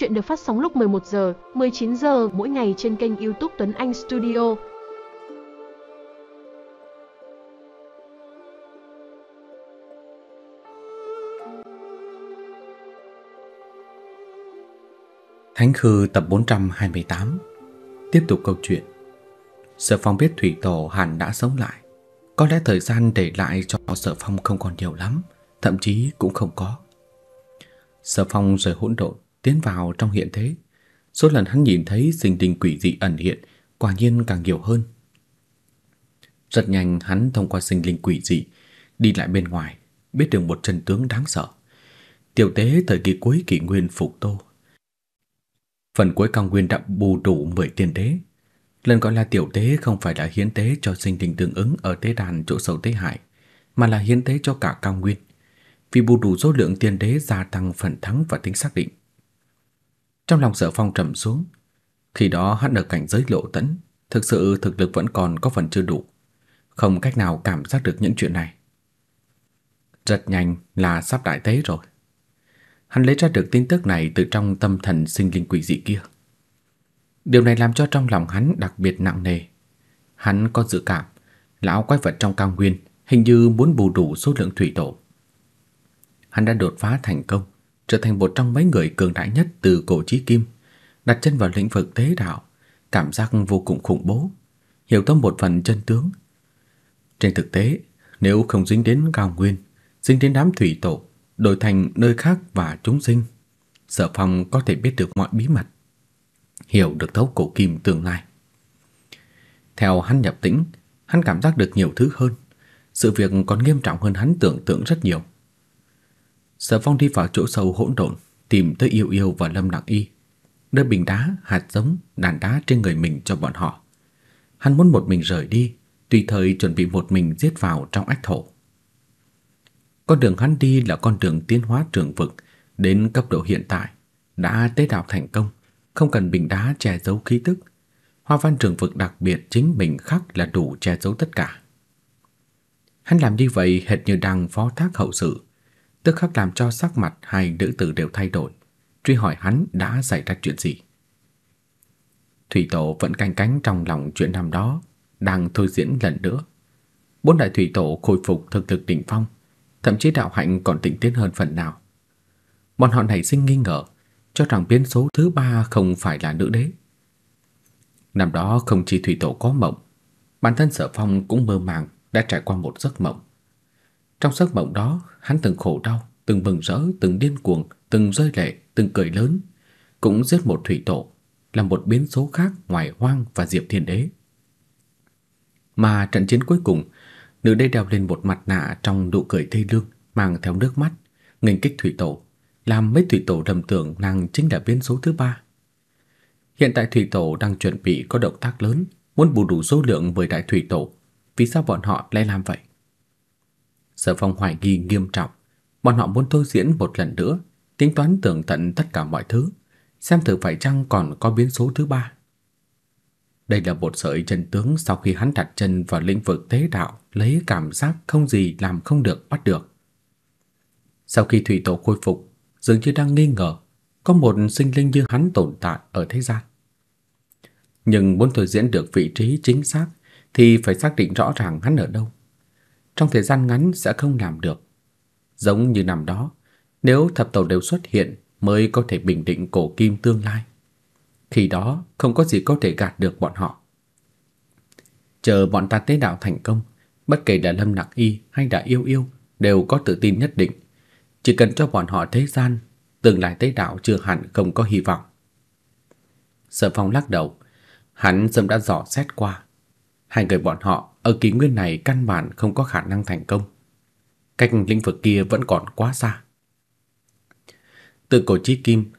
Chuyện được phát sóng lúc 11 giờ, 19 giờ mỗi ngày trên kênh YouTube Tuấn Anh Studio. Thánh Khư tập 428 Tiếp tục câu chuyện Sở Phong biết Thủy Tổ hẳn đã sống lại Có lẽ thời gian để lại cho Sở Phong không còn nhiều lắm Thậm chí cũng không có Sở Phong rời hỗn độn tiến vào trong hiện thế. Số lần hắn nhìn thấy sinh tình quỷ dị ẩn hiện quả nhiên càng nhiều hơn. Rất nhanh hắn thông qua sinh linh quỷ dị đi lại bên ngoài, biết được một trận tướng đáng sợ. Tiểu tế thời kỳ cuối kỷ nguyên phục tô. Phần cuối cao nguyên đã bù đủ 10 tiền đế. Lần gọi là tiểu tế không phải là hiến tế cho sinh linh tương ứng ở tế đàn chỗ sâu tế hải, mà là hiến tế cho cả cao nguyên. Vì bù đủ số lượng tiền đế gia tăng phần thắng và tính xác định. Trong lòng Sở Phong trầm xuống, khi đó hắn ở cảnh giới lộ tẫn, thực sự thực lực vẫn còn có phần chưa đủ, không cách nào cảm giác được những chuyện này. Rất nhanh là sắp đại tế rồi. Hắn lấy ra được tin tức này từ trong tâm thần sinh linh quỷ dị kia. Điều này làm cho trong lòng hắn đặc biệt nặng nề. Hắn có dự cảm, lão quái vật trong cao nguyên hình như muốn bù đủ số lượng thủy tổ. Hắn đã đột phá thành công, trở thành một trong mấy người cường đại nhất từ cổ chí kim, đặt chân vào lĩnh vực thế đạo, cảm giác vô cùng khủng bố, hiểu tâm một phần chân tướng. Trên thực tế, nếu không dính đến cao nguyên, dính đến đám thủy tổ, đổi thành nơi khác và chúng sinh, Sở Phong có thể biết được mọi bí mật, hiểu được thấu cổ kim tương lai. Theo hắn nhập tĩnh, hắn cảm giác được nhiều thứ hơn, sự việc còn nghiêm trọng hơn hắn tưởng tượng rất nhiều. Sở Phong đi vào chỗ sâu hỗn độn, tìm tới Yêu Yêu và Lâm Đặng Y, đưa bình đá, hạt giống, đàn đá trên người mình cho bọn họ. Hắn muốn một mình rời đi, tùy thời chuẩn bị một mình giết vào trong ách thổ. Con đường hắn đi là con đường tiến hóa trường vực đến cấp độ hiện tại, đã tế đạo thành công, không cần bình đá che giấu khí tức. Hoa văn trường vực đặc biệt chính mình khắc là đủ che giấu tất cả. Hắn làm như vậy hệt như đang phó thác hậu sự tức khắc làm cho sắc mặt hai nữ tử đều thay đổi, truy hỏi hắn đã xảy ra chuyện gì. Thủy tổ vẫn canh cánh trong lòng chuyện năm đó, đang thôi diễn lần nữa. Bốn đại thủy tổ khôi phục thực lực đỉnh phong, thậm chí đạo hạnh còn tỉnh tiến hơn phần nào. Bọn họ nảy sinh nghi ngờ, cho rằng biến số thứ ba không phải là nữ đế. Năm đó không chỉ thủy tổ có mộng, bản thân Sở Phong cũng mơ màng đã trải qua một giấc mộng. Trong giấc mộng đó, hắn từng khổ đau, từng bừng rỡ, từng điên cuồng, từng rơi lệ, từng cười lớn, cũng giết một thủy tổ, làm một biến số khác ngoài Hoang và Diệp Thiên Đế. Mà trận chiến cuối cùng, nữ đế đeo lên một mặt nạ trong độ cười thê lương, mang theo nước mắt, nghênh kích thủy tổ, làm mấy thủy tổ đầm tưởng nàng chính là biến số thứ ba. Hiện tại thủy tổ đang chuẩn bị có động tác lớn, muốn bù đủ số lượng với đại thủy tổ, vì sao bọn họ lại làm vậy? Sở Phong hoài nghi nghiêm trọng, bọn họ muốn thôi diễn một lần nữa, tính toán tường tận tất cả mọi thứ, xem thử phải chăng còn có biến số thứ ba. Đây là một sợi chân tướng sau khi hắn đặt chân vào lĩnh vực thế đạo, lấy cảm giác không gì làm không được bắt được. Sau khi thủy tổ khôi phục, dường như đang nghi ngờ có một sinh linh như hắn tồn tại ở thế gian. Nhưng muốn thôi diễn được vị trí chính xác thì phải xác định rõ ràng hắn ở đâu trong thời gian ngắn sẽ không làm được. Giống như năm đó, nếu thập tẩu đều xuất hiện mới có thể bình định cổ kim tương lai. Khi đó không có gì có thể gạt được bọn họ. Chờ bọn ta tế đạo thành công, bất kể là Lâm Nặc Y hay là Yêu Yêu đều có tự tin nhất định. Chỉ cần cho bọn họ thế gian, tương lai tế đạo chưa hẳn không có hy vọng. Sở Phong lắc đầu, hắn sớm đã dò xét qua, hai người bọn họ ở kỷ nguyên này căn bản không có khả năng thành công. Cách lĩnh vực kia vẫn còn quá xa. Tự cổ chí kim,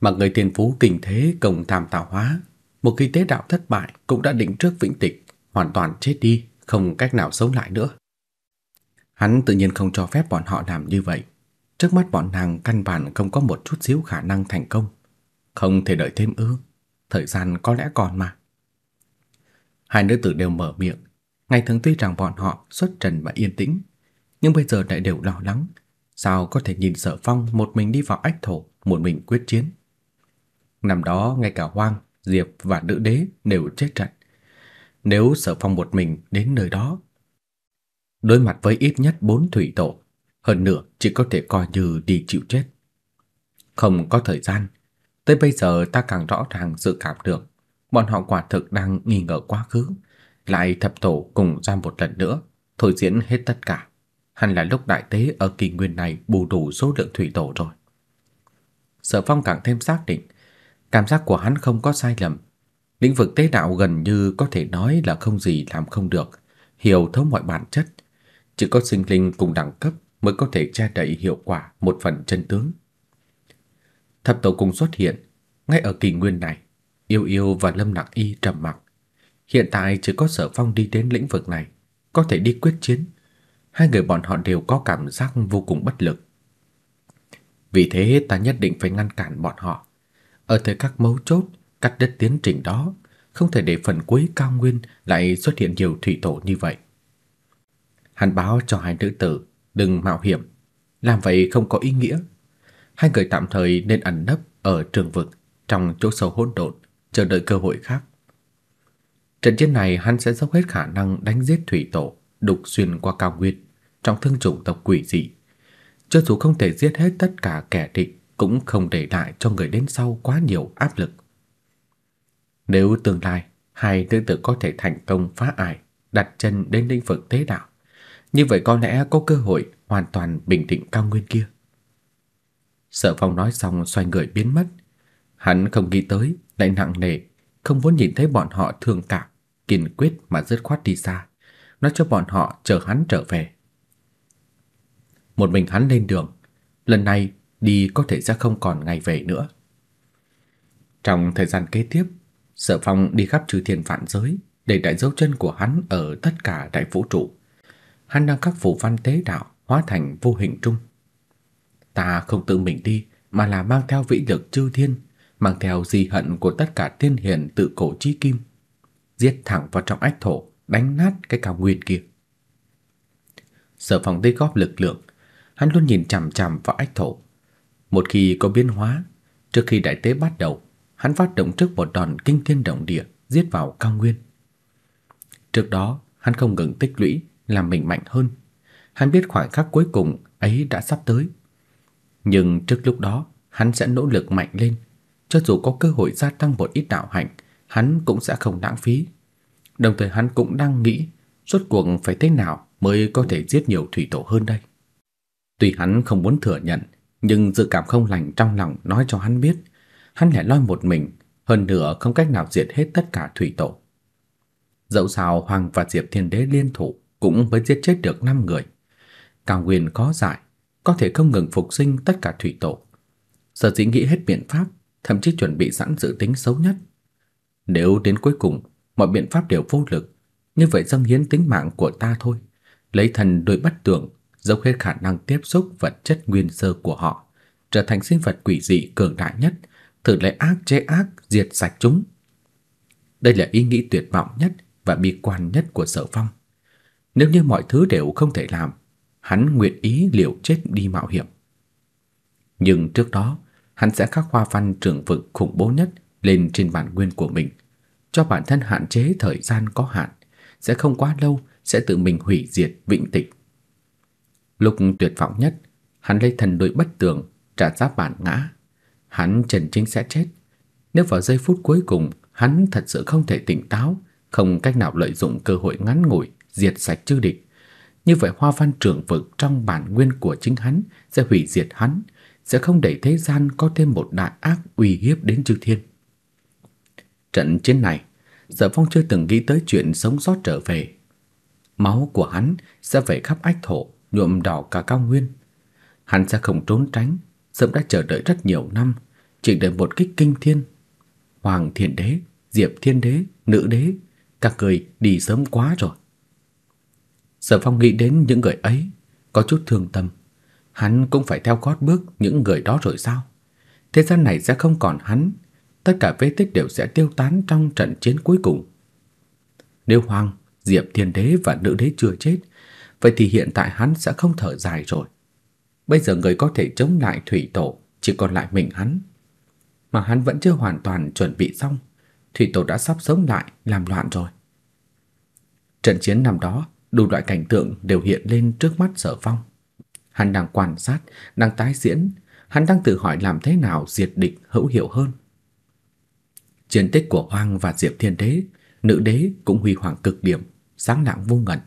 mà người tiền phú kinh thế cổng tham tạo hóa, một khi tế đạo thất bại cũng đã định trước vĩnh tịch, hoàn toàn chết đi, không cách nào sống lại nữa. Hắn tự nhiên không cho phép bọn họ làm như vậy. Trước mắt bọn nàng căn bản không có một chút xíu khả năng thành công. Không thể đợi thêm ư? Thời gian có lẽ còn mà. Hai nữ tử đều mở miệng, Ngày thường tuy rằng bọn họ xuất trần và yên tĩnh, nhưng bây giờ lại đều lo lắng, sao có thể nhìn Sở Phong một mình đi vào ách thổ, một mình quyết chiến. Năm đó ngay cả Hoang, Diệp và Nữ Đế đều chết trận. Nếu Sở Phong một mình đến nơi đó, đối mặt với ít nhất bốn thủy tổ, hơn nữa chỉ có thể coi như đi chịu chết. Không có thời gian, tới bây giờ ta càng rõ ràng sự cảm tưởng. bọn họ quả thực đang nghi ngờ quá khứ, lại thập tổ cùng ra một lần nữa, thôi diễn hết tất cả. Hẳn là lúc đại tế ở kỳ nguyên này bù đủ số lượng thủy tổ rồi. Sở Phong càng thêm xác định, cảm giác của hắn không có sai lầm. Lĩnh vực tế đạo gần như có thể nói là không gì làm không được, hiểu thấu mọi bản chất. Chỉ có sinh linh cùng đẳng cấp mới có thể che đậy hiệu quả một phần chân tướng. Thập tổ cùng xuất hiện ngay ở kỳ nguyên này, Yêu Yêu và Lâm Nặc Y trầm mặc. Hiện tại chỉ có Sở Phong đi đến lĩnh vực này, có thể đi quyết chiến. Hai người bọn họ đều có cảm giác vô cùng bất lực. Vì thế ta nhất định phải ngăn cản bọn họ. Ở thời các mấu chốt, cắt đứt tiến trình đó, không thể để phần cuối cao nguyên lại xuất hiện nhiều thủy tổ như vậy. Hắn báo cho hai nữ tử đừng mạo hiểm, làm vậy không có ý nghĩa. Hai người tạm thời nên ẩn nấp ở trường vực trong chỗ sâu hỗn độn, chờ đợi cơ hội khác. Trận chiến này hắn sẽ dốc hết khả năng đánh giết thủy tổ, đục xuyên qua cao nguyên, trong thương chủng tộc quỷ dị. Cho dù không thể giết hết tất cả kẻ địch, cũng không để lại cho người đến sau quá nhiều áp lực. Nếu tương lai hai nữ tử có thể thành công phá ải, đặt chân đến lĩnh vực tế đạo, như vậy có lẽ có cơ hội hoàn toàn bình định cao nguyên kia. Sở Phong nói xong xoay người biến mất. Hắn không nghĩ tới, lại nặng nề, không muốn nhìn thấy bọn họ thương cảm kiên quyết mà dứt khoát đi xa, nói cho bọn họ chờ hắn trở về. Một mình hắn lên đường, lần này đi có thể sẽ không còn ngày về nữa. Trong thời gian kế tiếp, Sở Phong đi khắp chư thiên vạn giới để đại dấu chân của hắn ở tất cả đại vũ trụ. Hắn đang các phủ văn tế đạo hóa thành vô hình trung. Ta không tự mình đi mà là mang theo vĩ lực chư thiên, mang theo di hận của tất cả tiên hiền tự cổ chí kim giết thẳng vào trong ách thổ, đánh nát cái cao nguyên kia. Sở Phong tích góp lực lượng, hắn luôn nhìn chằm chằm vào ách thổ. Một khi có biến hóa, trước khi đại tế bắt đầu, hắn phát động trước một đòn kinh thiên động địa giết vào cao nguyên. Trước đó, hắn không ngừng tích lũy làm mình mạnh hơn. Hắn biết khoảnh khắc cuối cùng ấy đã sắp tới. Nhưng trước lúc đó, hắn sẽ nỗ lực mạnh lên, cho dù có cơ hội gia tăng một ít đạo hạnh hắn cũng sẽ không lãng phí. Đồng thời hắn cũng đang nghĩ rốt cuộc phải thế nào mới có thể giết nhiều thủy tổ hơn đây. Tuy hắn không muốn thừa nhận, nhưng dự cảm không lành trong lòng nói cho hắn biết, hắn lại loi một mình, hơn nữa không cách nào diệt hết tất cả thủy tổ. Dẫu sao Hoàng và Diệp Thiên Đế liên thủ cũng mới giết chết được 5 người. càng Nguyên có giải, có thể không ngừng phục sinh tất cả thủy tổ. Sở dĩ nghĩ hết biện pháp, thậm chí chuẩn bị sẵn dự tính xấu nhất nếu đến cuối cùng mọi biện pháp đều vô lực, như vậy dâng hiến tính mạng của ta thôi. Lấy thần đôi bắt tưởng, dốc hết khả năng tiếp xúc vật chất nguyên sơ của họ, trở thành sinh vật quỷ dị cường đại nhất, thử lấy ác chế ác, diệt sạch chúng. Đây là ý nghĩ tuyệt vọng nhất và bi quan nhất của Sở Phong. Nếu như mọi thứ đều không thể làm, hắn nguyện ý liều chết đi mạo hiểm. Nhưng trước đó, hắn sẽ khắc khoa văn trường vực khủng bố nhất lên trên bản nguyên của mình, cho bản thân hạn chế thời gian có hạn, sẽ không quá lâu sẽ tự mình hủy diệt vĩnh tịch. Lúc tuyệt vọng nhất, hắn lấy thần đối bất tường trả giá bản ngã, hắn trần chính sẽ chết. Nếu vào giây phút cuối cùng, hắn thật sự không thể tỉnh táo, không cách nào lợi dụng cơ hội ngắn ngủi diệt sạch chư địch. Như vậy Hoa Văn trưởng vực trong bản nguyên của chính hắn sẽ hủy diệt hắn, sẽ không để thế gian có thêm một đại ác uy hiếp đến chư thiên. Trận chiến này, Sở Phong chưa từng nghĩ tới chuyện sống sót trở về. Máu của hắn sẽ về khắp ách thổ, nhuộm đỏ cả cao nguyên. Hắn sẽ không trốn tránh, sớm đã chờ đợi rất nhiều năm, chỉ đợi một kích kinh thiên. Hoàng Thiên Đế, Diệp Thiên Đế, Nữ Đế, các người đi sớm quá rồi. Sở Phong nghĩ đến những người ấy, có chút thương tâm. Hắn cũng phải theo gót bước những người đó rồi sao? Thế gian này sẽ không còn hắn tất cả vết tích đều sẽ tiêu tán trong trận chiến cuối cùng. Nếu Hoàng, Diệp Thiên Đế và Nữ Đế chưa chết, vậy thì hiện tại hắn sẽ không thở dài rồi. Bây giờ người có thể chống lại thủy tổ chỉ còn lại mình hắn. Mà hắn vẫn chưa hoàn toàn chuẩn bị xong, thủy tổ đã sắp sống lại làm loạn rồi. Trận chiến năm đó, đủ loại cảnh tượng đều hiện lên trước mắt Sở Phong. Hắn đang quan sát, đang tái diễn, hắn đang tự hỏi làm thế nào diệt địch hữu hiệu hơn. Chiến tích của Oang và Diệp Thiên Đế, nữ đế cũng huy hoàng cực điểm, sáng lạng vô ngần.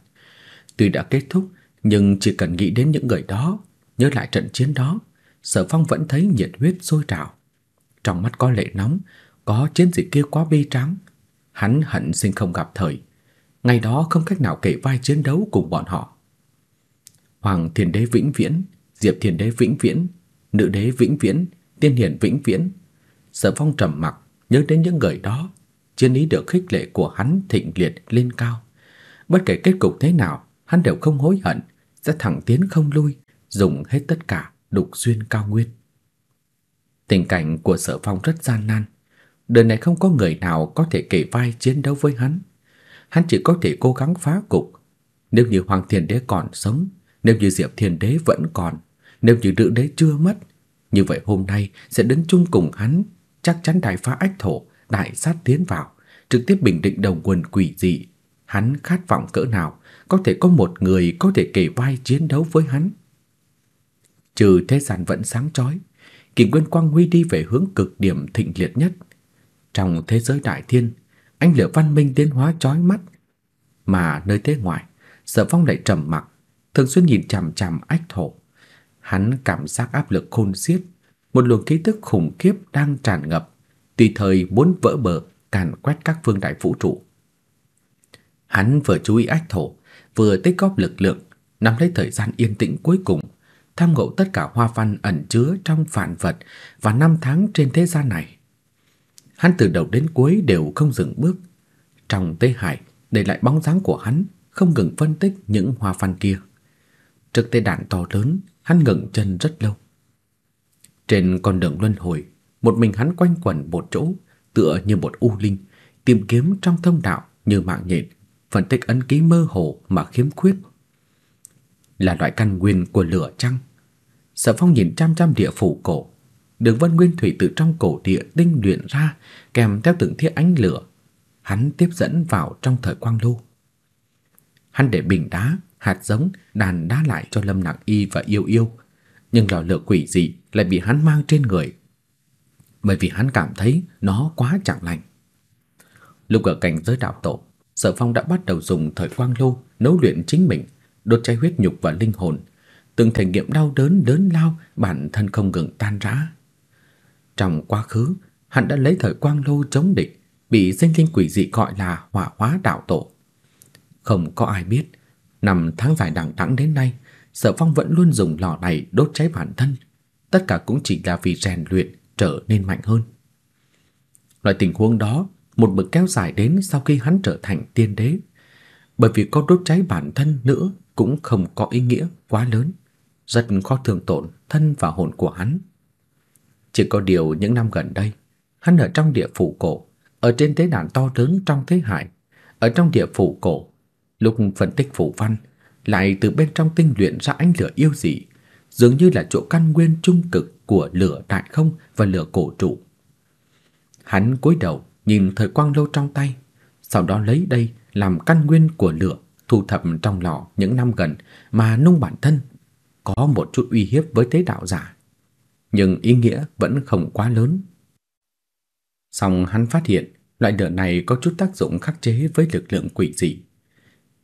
Tuy đã kết thúc, nhưng chỉ cần nghĩ đến những người đó, nhớ lại trận chiến đó, Sở Phong vẫn thấy nhiệt huyết sôi trào. Trong mắt có lệ nóng, có chiến dịch kia quá bi tráng. Hắn hận sinh không gặp thời. Ngày đó không cách nào kể vai chiến đấu cùng bọn họ. Hoàng Thiên Đế vĩnh viễn, Diệp Thiên Đế vĩnh viễn, Nữ Đế vĩnh viễn, Tiên Hiển vĩnh viễn. Sở Phong trầm mặc, Nhớ đến những người đó, chiến ý được khích lệ của hắn thịnh liệt lên cao. Bất kể kết cục thế nào, hắn đều không hối hận, sẽ thẳng tiến không lui, dùng hết tất cả đục xuyên cao nguyên. Tình cảnh của Sở Phong rất gian nan, đời này không có người nào có thể kể vai chiến đấu với hắn. Hắn chỉ có thể cố gắng phá cục. Nếu như Hoàng Thiên Đế còn sống, nếu như Diệp Thiên Đế vẫn còn, nếu như Nữ Đế chưa mất, như vậy hôm nay sẽ đứng chung cùng hắn chắc chắn đại phá ách thổ đại sát tiến vào, trực tiếp bình định đầu nguồn quỷ dị. Hắn khát vọng cỡ nào, có thể có một người có thể kể vai chiến đấu với hắn. Trừ thế gian vẫn sáng chói, Kỷ Nguyên Quang Huy đi về hướng cực điểm thịnh liệt nhất. Trong thế giới đại thiên, ánh lửa văn minh tiến hóa chói mắt, mà nơi thế ngoài, Sở Phong lại trầm mặc, thường xuyên nhìn chằm chằm ách thổ. Hắn cảm giác áp lực khôn xiết một luồng khí tức khủng khiếp đang tràn ngập, tùy thời muốn vỡ bờ, càn quét các phương đại vũ trụ. Hắn vừa chú ý ách thổ, vừa tích góp lực lượng, nắm lấy thời gian yên tĩnh cuối cùng, tham ngộ tất cả hoa văn ẩn chứa trong phản vật và năm tháng trên thế gian này. Hắn từ đầu đến cuối đều không dừng bước. Trong Tây Hải để lại bóng dáng của hắn, không ngừng phân tích những hoa văn kia. Trước tê đạn to lớn, hắn ngừng chân rất lâu trên con đường luân hồi, một mình hắn quanh quẩn một chỗ, tựa như một u linh, tìm kiếm trong thông đạo như mạng nhện, phân tích ấn ký mơ hồ mà khiếm khuyết. Là loại căn nguyên của lửa chăng? Sở Phong nhìn trăm trăm địa phủ cổ, đường vân nguyên thủy từ trong cổ địa tinh luyện ra, kèm theo từng thiết ánh lửa, hắn tiếp dẫn vào trong thời quang lưu. Hắn để bình đá, hạt giống, đàn đá lại cho Lâm Nặng Y và Yêu Yêu, nhưng lò lửa quỷ dị lại bị hắn mang trên người. Bởi vì hắn cảm thấy nó quá chẳng lành. Lúc ở cảnh giới đạo tổ, Sở Phong đã bắt đầu dùng thời quang lô nấu luyện chính mình, đốt cháy huyết nhục và linh hồn, từng thể nghiệm đau đớn đớn lao bản thân không ngừng tan rã. Trong quá khứ, hắn đã lấy thời quang lô chống địch, bị sinh linh quỷ dị gọi là hỏa hóa đạo tổ. Không có ai biết, năm tháng dài đằng đẵng đến nay, Sở Phong vẫn luôn dùng lò này đốt cháy bản thân, tất cả cũng chỉ là vì rèn luyện trở nên mạnh hơn. Loại tình huống đó một mực kéo dài đến sau khi hắn trở thành tiên đế, bởi vì có đốt cháy bản thân nữa cũng không có ý nghĩa quá lớn, rất khó thương tổn thân và hồn của hắn. Chỉ có điều những năm gần đây, hắn ở trong địa phủ cổ, ở trên thế đàn to lớn trong thế hải, ở trong địa phủ cổ, lúc phân tích phủ văn, lại từ bên trong tinh luyện ra ánh lửa yêu dị dường như là chỗ căn nguyên trung cực của lửa đại không và lửa cổ trụ. Hắn cúi đầu nhìn thời quang lâu trong tay, sau đó lấy đây làm căn nguyên của lửa thu thập trong lò những năm gần mà nung bản thân có một chút uy hiếp với tế đạo giả, nhưng ý nghĩa vẫn không quá lớn. Song hắn phát hiện loại lửa này có chút tác dụng khắc chế với lực lượng quỷ dị.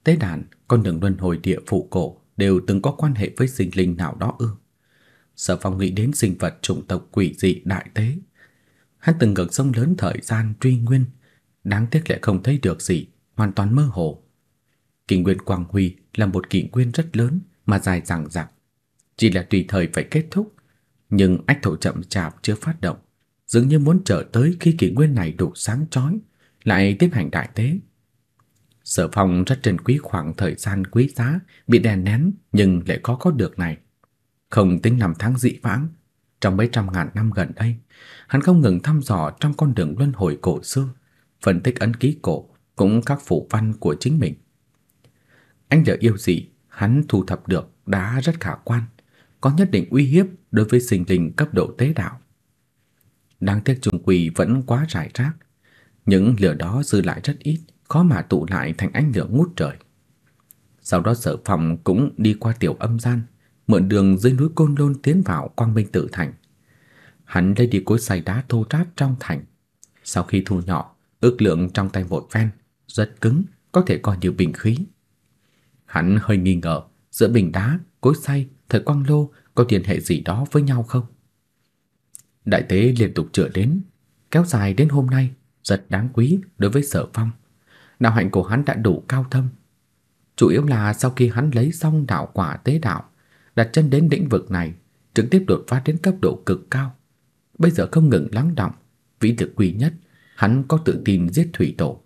Tế đàn, con đường luân hồi địa phủ cổ đều từng có quan hệ với sinh linh nào đó ư? Sở Phong nghĩ đến sinh vật chủng tộc quỷ dị đại tế. Hắn từng ngược sông lớn thời gian truy nguyên, đáng tiếc lại không thấy được gì, hoàn toàn mơ hồ. Kỷ nguyên Quang Huy là một kỷ nguyên rất lớn mà dài dằng dặc, chỉ là tùy thời phải kết thúc, nhưng ách thổ chậm chạp chưa phát động, dường như muốn chờ tới khi kỷ nguyên này đủ sáng chói lại tiến hành đại tế. Sở Phong rất trân quý khoảng thời gian quý giá bị đè nén nhưng lại khó có được này. Không tính năm tháng dị vãng, trong mấy trăm ngàn năm gần đây, hắn không ngừng thăm dò trong con đường luân hồi cổ xưa, phân tích ấn ký cổ cũng các phủ văn của chính mình. Anh giờ yêu gì hắn thu thập được đã rất khả quan, có nhất định uy hiếp đối với sinh linh cấp độ tế đạo. Đáng tiếc trùng quỷ vẫn quá rải rác, những lửa đó dư lại rất ít khó mà tụ lại thành ánh lửa ngút trời. Sau đó Sở phong cũng đi qua tiểu âm gian, mượn đường dưới núi Côn Lôn tiến vào Quang Minh Tử Thành. Hắn lấy đi cối xay đá thô ráp trong thành. Sau khi thu nhỏ, ước lượng trong tay một phen, rất cứng, có thể coi như bình khí. Hắn hơi nghi ngờ giữa bình đá, cối xay, thời quang lô có liên hệ gì đó với nhau không. Đại tế liên tục trở đến, kéo dài đến hôm nay, rất đáng quý đối với sở phong đạo hạnh của hắn đã đủ cao thâm. Chủ yếu là sau khi hắn lấy xong đạo quả tế đạo, đặt chân đến lĩnh vực này, trực tiếp đột phá đến cấp độ cực cao. Bây giờ không ngừng lắng động, vị lực quy nhất, hắn có tự tin giết thủy tổ.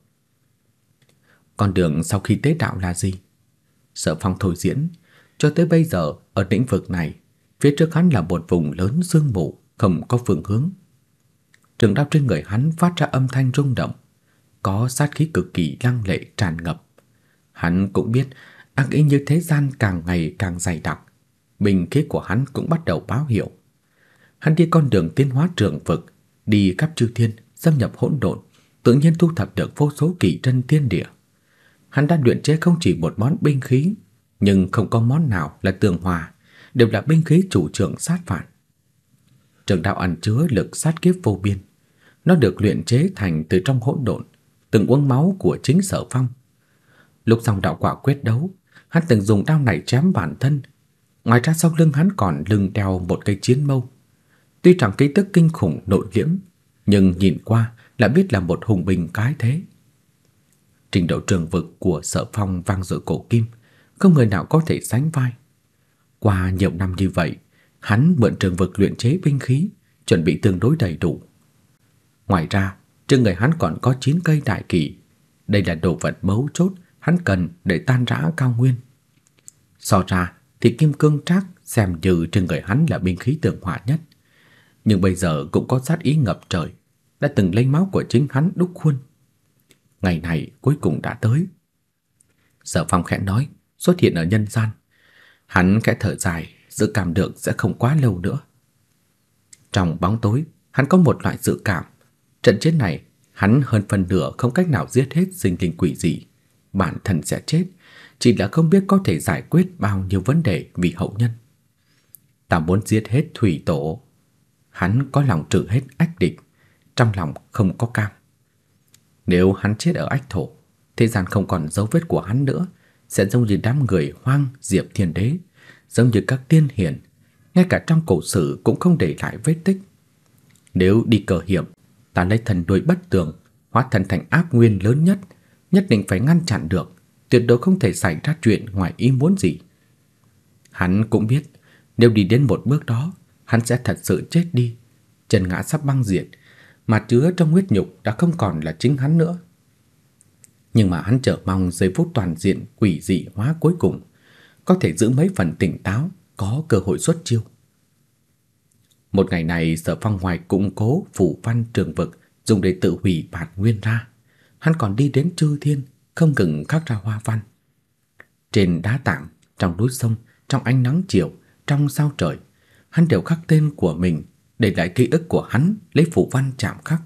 Con đường sau khi tế đạo là gì? Sở Phong thôi diễn, cho tới bây giờ ở lĩnh vực này, phía trước hắn là một vùng lớn sương mù, không có phương hướng. Trường đao trên người hắn phát ra âm thanh rung động, có sát khí cực kỳ lăng lệ tràn ngập. Hắn cũng biết ác ý như thế gian càng ngày càng dày đặc, bình khí của hắn cũng bắt đầu báo hiệu. Hắn đi con đường tiến hóa trường vực, đi khắp chư thiên, xâm nhập hỗn độn, tự nhiên thu thập được vô số kỳ trân thiên địa. Hắn đã luyện chế không chỉ một món binh khí, nhưng không có món nào là tường hòa, đều là binh khí chủ trưởng sát phạt. Trường đạo ẩn chứa lực sát kiếp vô biên, nó được luyện chế thành từ trong hỗn độn, từng uống máu của chính Sở Phong. Lúc xong đạo quả quyết đấu, hắn từng dùng đao này chém bản thân. Ngoài ra sau lưng hắn còn lưng đeo một cây chiến mâu. Tuy chẳng ký tức kinh khủng nội liễm, nhưng nhìn qua là biết là một hùng binh cái thế. Trình độ trường vực của Sở Phong vang dội cổ kim, không người nào có thể sánh vai. Qua nhiều năm như vậy, hắn mượn trường vực luyện chế binh khí, chuẩn bị tương đối đầy đủ. Ngoài ra, trên người hắn còn có 9 cây đại kỳ. Đây là đồ vật mấu chốt hắn cần để tan rã cao nguyên. So ra thì kim cương trác xem như trên người hắn là binh khí tường hỏa nhất, nhưng bây giờ cũng có sát ý ngập trời, đã từng lấy máu của chính hắn đúc khuôn. Ngày này cuối cùng đã tới. Sở Phong khẽ nói, xuất hiện ở nhân gian. Hắn khẽ thở dài, dự cảm được sẽ không quá lâu nữa. Trong bóng tối, hắn có một loại dự cảm Trận chiến này, hắn hơn phân nửa không cách nào giết hết sinh linh quỷ dị, bản thân sẽ chết, chỉ là không biết có thể giải quyết bao nhiêu vấn đề vì hậu nhân. Ta muốn giết hết thủy tổ. Hắn có lòng trừ hết ách địch, trong lòng không có cam. Nếu hắn chết ở ách thổ, thế gian không còn dấu vết của hắn nữa, sẽ giống như đám người hoang diệp thiên đế, giống như các tiên hiền, ngay cả trong cổ sử cũng không để lại vết tích. Nếu đi cờ hiểm là lấy thần đuôi bất tường hóa thần thành áp nguyên lớn nhất, nhất định phải ngăn chặn được, tuyệt đối không thể xảy ra chuyện ngoài ý muốn gì. Hắn cũng biết, nếu đi đến một bước đó, hắn sẽ thật sự chết đi, chân ngã sắp băng diệt, mà chứa trong huyết nhục đã không còn là chính hắn nữa. Nhưng mà hắn chờ mong giây phút toàn diện quỷ dị hóa cuối cùng, có thể giữ mấy phần tỉnh táo, có cơ hội xuất chiêu. Một ngày này Sở Phong hoài củng cố phủ văn trường vực dùng để tự hủy bản nguyên ra, hắn còn đi đến chư thiên không ngừng khắc ra hoa văn. Trên đá tảng, trong núi sông, trong ánh nắng chiều, trong sao trời, hắn đều khắc tên của mình để lại ký ức của hắn lấy phủ văn chạm khắc.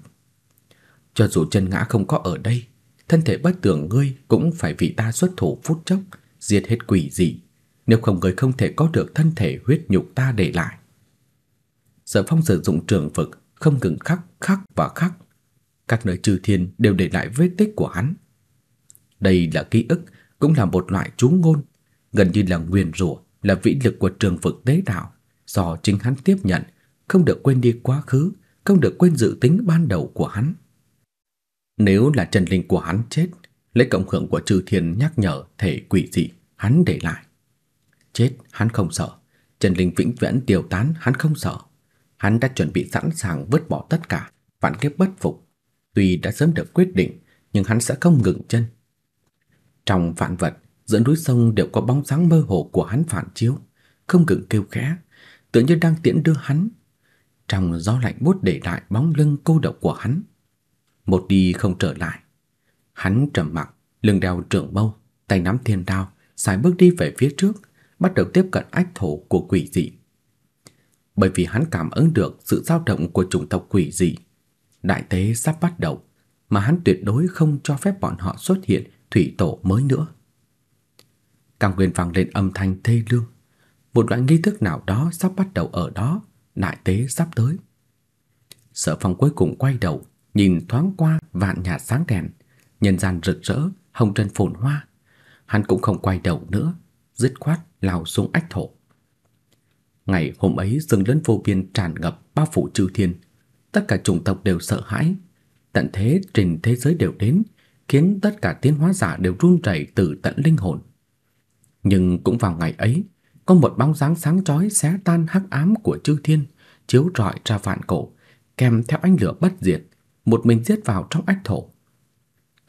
Cho dù chân ngã không có ở đây, thân thể bất tưởng ngươi cũng phải vì ta xuất thủ phút chốc, diệt hết quỷ dị, nếu không ngươi không thể có được thân thể huyết nhục ta để lại. Sở Phong sử dụng trường vực không ngừng khắc khắc và khắc. Các nơi trừ thiên đều để lại vết tích của hắn. Đây là ký ức, cũng là một loại chú ngôn, gần như là nguyên rủa là vĩ lực của trường vực đế đạo do chính hắn tiếp nhận, không được quên đi quá khứ, không được quên dự tính ban đầu của hắn. Nếu là trần linh của hắn chết, lấy cộng hưởng của trừ thiên nhắc nhở thể quỷ dị hắn để lại. Chết hắn không sợ, trần linh vĩnh viễn tiêu tán hắn không sợ. Hắn đã chuẩn bị sẵn sàng vứt bỏ tất cả, phản kiếp bất phục. Tuy đã sớm được quyết định, nhưng hắn sẽ không ngừng chân. Trong vạn vật, giữa núi sông đều có bóng dáng mơ hồ của hắn phản chiếu, không ngừng kêu khẽ, tựa như đang tiễn đưa hắn. Trong gió lạnh buốt để lại bóng lưng cô độc của hắn, một đi không trở lại. Hắn trầm mặc, lưng đeo trượng mâu, tay nắm thiên đao, sải bước đi về phía trước, bắt đầu tiếp cận ách thổ của quỷ dị bởi vì hắn cảm ứng được sự dao động của chủng tộc quỷ dị. Đại tế sắp bắt đầu, mà hắn tuyệt đối không cho phép bọn họ xuất hiện thủy tổ mới nữa. Càng quyền vang lên âm thanh thê lương, một loại nghi thức nào đó sắp bắt đầu ở đó, đại tế sắp tới. Sở Phong cuối cùng quay đầu, nhìn thoáng qua vạn nhà sáng đèn, nhân gian rực rỡ, hồng trần phồn hoa. Hắn cũng không quay đầu nữa, dứt khoát lao xuống ách thổ. Ngày hôm ấy rừng lớn vô biên tràn ngập bao phủ chư thiên, tất cả chủng tộc đều sợ hãi, tận thế trên thế giới đều đến, khiến tất cả tiến hóa giả đều run rẩy từ tận linh hồn. Nhưng cũng vào ngày ấy, có một bóng dáng sáng chói xé tan hắc ám của chư thiên, chiếu rọi ra vạn cổ, kèm theo ánh lửa bất diệt, một mình giết vào trong ách thổ.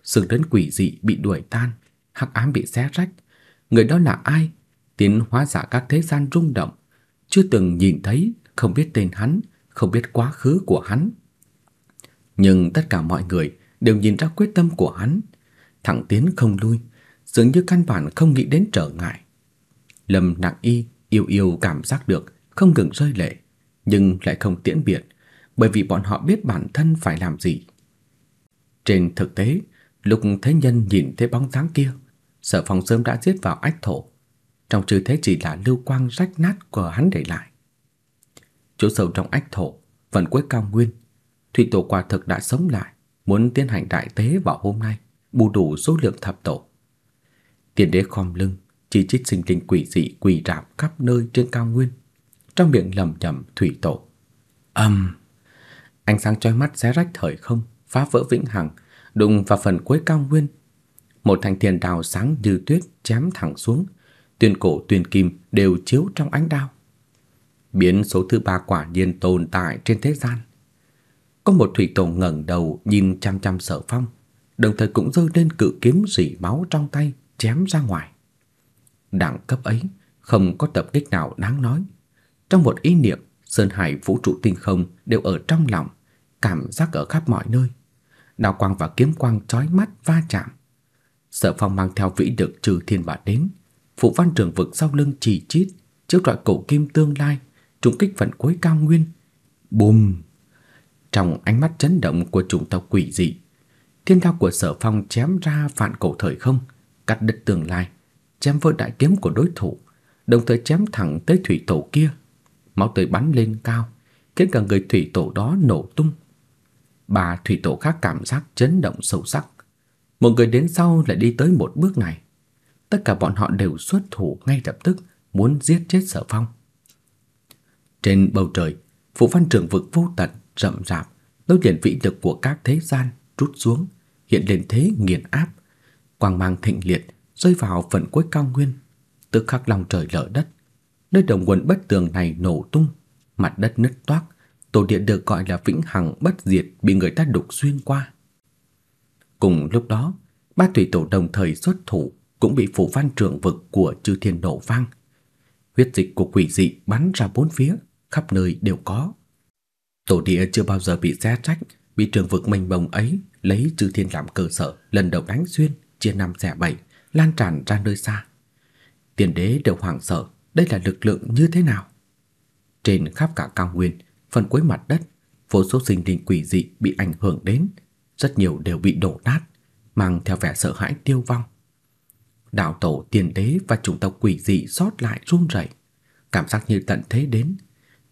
Sừng đến quỷ dị bị đuổi tan, hắc ám bị xé rách. Người đó là ai? Tiến hóa giả các thế gian rung động, chưa từng nhìn thấy, không biết tên hắn, không biết quá khứ của hắn. Nhưng tất cả mọi người đều nhìn ra quyết tâm của hắn, thẳng tiến không lui, dường như căn bản không nghĩ đến trở ngại. Lâm nặc Y yêu yêu cảm giác được không ngừng rơi lệ, nhưng lại không tiễn biệt, bởi vì bọn họ biết bản thân phải làm gì. Trên thực tế, Lục Thế Nhân nhìn thấy bóng dáng kia, Sở Phong sớm đã giết vào ách thổ, trong trừ thế chỉ là lưu quang rách nát của hắn để lại. Chỗ sâu trong ách thổ, phần cuối cao nguyên, thủy tổ quả thực đã sống lại, muốn tiến hành đại tế vào hôm nay, bù đủ số lượng thập tổ. Tiền đế khom lưng, chỉ trích sinh linh quỷ dị quỳ rạp khắp nơi trên cao nguyên, trong miệng lẩm nhẩm thủy tổ. Ầm. Um, ánh sáng chói mắt xé rách thời không, phá vỡ vĩnh hằng, đụng vào phần cuối cao nguyên. Một thanh thiên đào sáng như tuyết chém thẳng xuống, tuyên cổ tuyên kim đều chiếu trong ánh đao. Biến số thứ ba quả nhiên tồn tại trên thế gian. Có một thủy tổ ngẩng đầu nhìn chăm chăm Sở Phong, đồng thời cũng giơ lên cự kiếm rỉ máu trong tay chém ra ngoài. Đẳng cấp ấy không có tập kích nào đáng nói. Trong một ý niệm, sơn hải vũ trụ tinh không đều ở trong lòng, cảm giác ở khắp mọi nơi. đao quang và kiếm quang chói mắt va chạm. Sở Phong mang theo vĩ lực trừ thiên bản đến, Phụ văn trường vực sau lưng chỉ chít, chiếu trọi cổ kim tương lai, trùng kích phần cuối cao nguyên. Bùm! Trong ánh mắt chấn động của chủng tộc quỷ dị, thiên đao của sở phong chém ra phản cổ thời không, cắt đứt tương lai, chém vỡ đại kiếm của đối thủ, đồng thời chém thẳng tới thủy tổ kia. Máu tươi bắn lên cao, khiến cả người thủy tổ đó nổ tung. Bà thủy tổ khác cảm giác chấn động sâu sắc. Một người đến sau lại đi tới một bước này tất cả bọn họ đều xuất thủ ngay lập tức muốn giết chết Sở Phong. Trên bầu trời, phủ văn trưởng vực vô tận rậm rạp, đối diện vĩ lực của các thế gian rút xuống, hiện lên thế nghiền áp, quang mang thịnh liệt rơi vào phần cuối cao nguyên, tức khắc lòng trời lở đất. Nơi đồng quần bất tường này nổ tung, mặt đất nứt toác, tổ điện được gọi là vĩnh hằng bất diệt bị người ta đục xuyên qua. Cùng lúc đó, ba tùy tổ đồng thời xuất thủ cũng bị phủ văn trường vực của chư thiên độ vang. Huyết dịch của quỷ dị bắn ra bốn phía, khắp nơi đều có. Tổ địa chưa bao giờ bị xé rách, bị trường vực mênh mông ấy lấy chư thiên làm cơ sở, lần đầu đánh xuyên, chia năm xẻ bảy, lan tràn ra nơi xa. tiền đế đều hoảng sợ, đây là lực lượng như thế nào? Trên khắp cả cao nguyên, phần cuối mặt đất, vô số sinh linh quỷ dị bị ảnh hưởng đến, rất nhiều đều bị đổ nát, mang theo vẻ sợ hãi tiêu vong đạo tổ tiền đế và chủng tộc quỷ dị sót lại run rẩy, cảm giác như tận thế đến,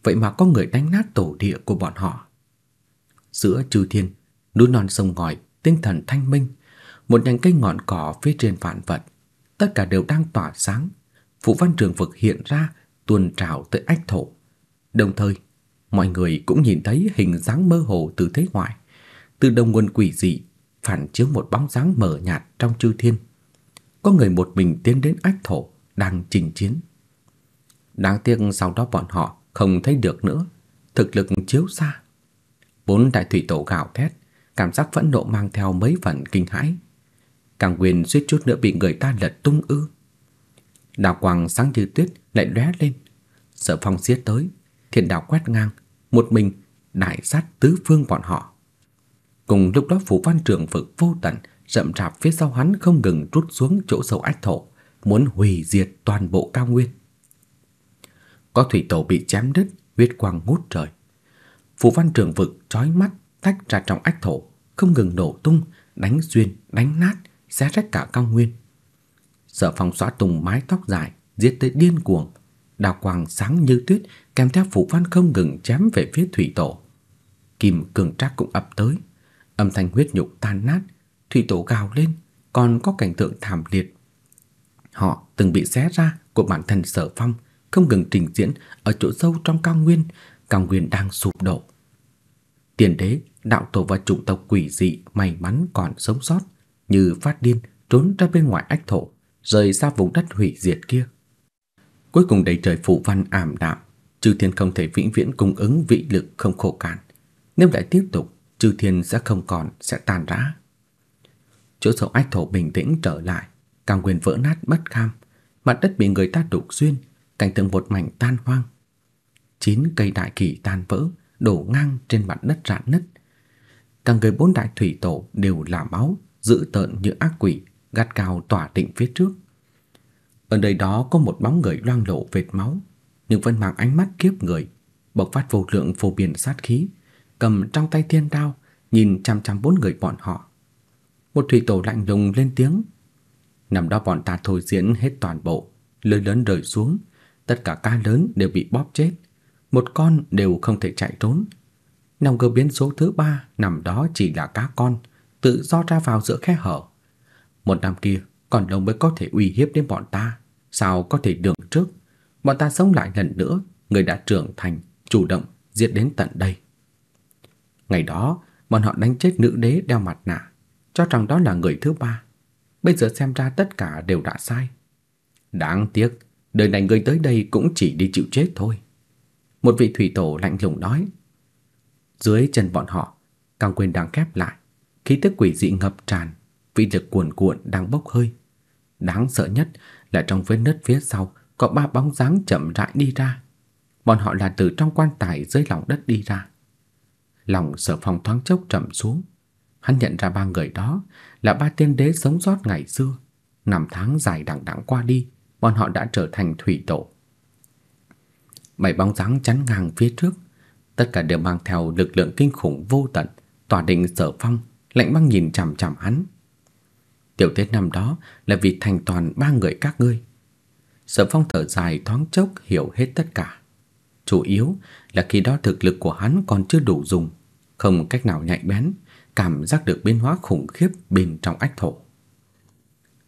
vậy mà có người đánh nát tổ địa của bọn họ. Giữa chư thiên, núi non sông ngòi, tinh thần thanh minh, một nhánh cây ngọn cỏ phía trên vạn vật, tất cả đều đang tỏa sáng, phụ văn trường vực hiện ra tuôn trào tới ách thổ. Đồng thời, mọi người cũng nhìn thấy hình dáng mơ hồ từ thế ngoại, từ đồng nguồn quỷ dị phản chiếu một bóng dáng mờ nhạt trong chư thiên có người một mình tiến đến ách thổ đang chinh chiến. Đáng tiếc sau đó bọn họ không thấy được nữa, thực lực chiếu xa. Bốn đại thủy tổ gào thét, cảm giác phẫn nộ mang theo mấy phần kinh hãi. Càng quyền suýt chút nữa bị người ta lật tung ư. Đào quang sáng như tuyết lại lóe lên. sợ phong giết tới, thiền đạo quét ngang, một mình đại sát tứ phương bọn họ. Cùng lúc đó phủ văn trường vực vô tận rậm rạp phía sau hắn không ngừng rút xuống chỗ sâu ách thổ, muốn hủy diệt toàn bộ cao nguyên. Có thủy tổ bị chém đứt, huyết quang ngút trời. Phù văn trường vực chói mắt tách ra trong ách thổ, không ngừng nổ tung, đánh xuyên, đánh nát, xé rách cả cao nguyên. Sở Phong xóa tung mái tóc dài, giết tới điên cuồng, đào quang sáng như tuyết kèm theo phù văn không ngừng chém về phía thủy tổ. Kim cường trác cũng ập tới, âm thanh huyết nhục tan nát thủy tổ gào lên, còn có cảnh tượng thảm liệt. Họ từng bị xé ra của bản thân Sở Phong, không ngừng trình diễn ở chỗ sâu trong cao nguyên, cao nguyên đang sụp đổ. Tiền đế, đạo tổ và chủng tộc quỷ dị may mắn còn sống sót, như phát điên trốn ra bên ngoài ách thổ, rời xa vùng đất hủy diệt kia. Cuối cùng đầy trời phụ văn ảm đạm, chư thiên không thể vĩnh viễn cung ứng vị lực không khô cạn. Nếu lại tiếp tục, chư thiên sẽ không còn, sẽ tan rã. Chỗ sâu ách thổ bình tĩnh trở lại, càng quyền vỡ nát bất kham, mặt đất bị người ta đục xuyên, cảnh tượng một mảnh tan hoang. Chín cây đại kỳ tan vỡ, đổ ngang trên mặt đất rạn nứt. Càng người bốn đại thủy tổ đều là máu, dữ tợn như ác quỷ, gắt cao tỏa định phía trước. Ở nơi đó có một bóng người loang lộ vệt máu, những vẫn mang ánh mắt kiếp người, bộc phát vô lượng phổ biến sát khí, cầm trong tay thiên đao, nhìn chằm chằm bốn người bọn họ. Một thủy tổ lạnh lùng lên tiếng. Năm đó bọn ta thôi diễn hết toàn bộ, lưới lớn rơi xuống, tất cả cá lớn đều bị bóp chết, một con đều không thể chạy trốn. Nòng cơ biến số thứ ba nằm đó chỉ là cá con, tự do ra vào giữa khe hở. Một năm kia, còn đâu mới có thể uy hiếp đến bọn ta, sao có thể đường trước. Bọn ta sống lại lần nữa, người đã trưởng thành, chủ động, diệt đến tận đây. Ngày đó, bọn họ đánh chết nữ đế đeo mặt nạ cho rằng đó là người thứ ba. Bây giờ xem ra tất cả đều đã sai. Đáng tiếc, đời này người tới đây cũng chỉ đi chịu chết thôi. Một vị thủy tổ lạnh lùng nói. Dưới chân bọn họ, càng quên đang kép lại, khí tức quỷ dị ngập tràn, vị lực cuồn cuộn đang bốc hơi. Đáng sợ nhất là trong vết nứt phía sau có ba bóng dáng chậm rãi đi ra. Bọn họ là từ trong quan tài dưới lòng đất đi ra. Lòng Sở Phong thoáng chốc trầm xuống, Hắn nhận ra ba người đó là ba tiên đế sống sót ngày xưa, năm tháng dài đằng đẵng qua đi, bọn họ đã trở thành thủy tổ. Bảy bóng dáng chắn ngang phía trước, tất cả đều mang theo lực lượng kinh khủng vô tận, tỏa định sở phong, lạnh băng nhìn chằm chằm hắn. Tiểu tuyết năm đó là vì thành toàn ba người các ngươi. Sở phong thở dài thoáng chốc hiểu hết tất cả. Chủ yếu là khi đó thực lực của hắn còn chưa đủ dùng, không cách nào nhạy bén cảm giác được biến hóa khủng khiếp bên trong ách thổ.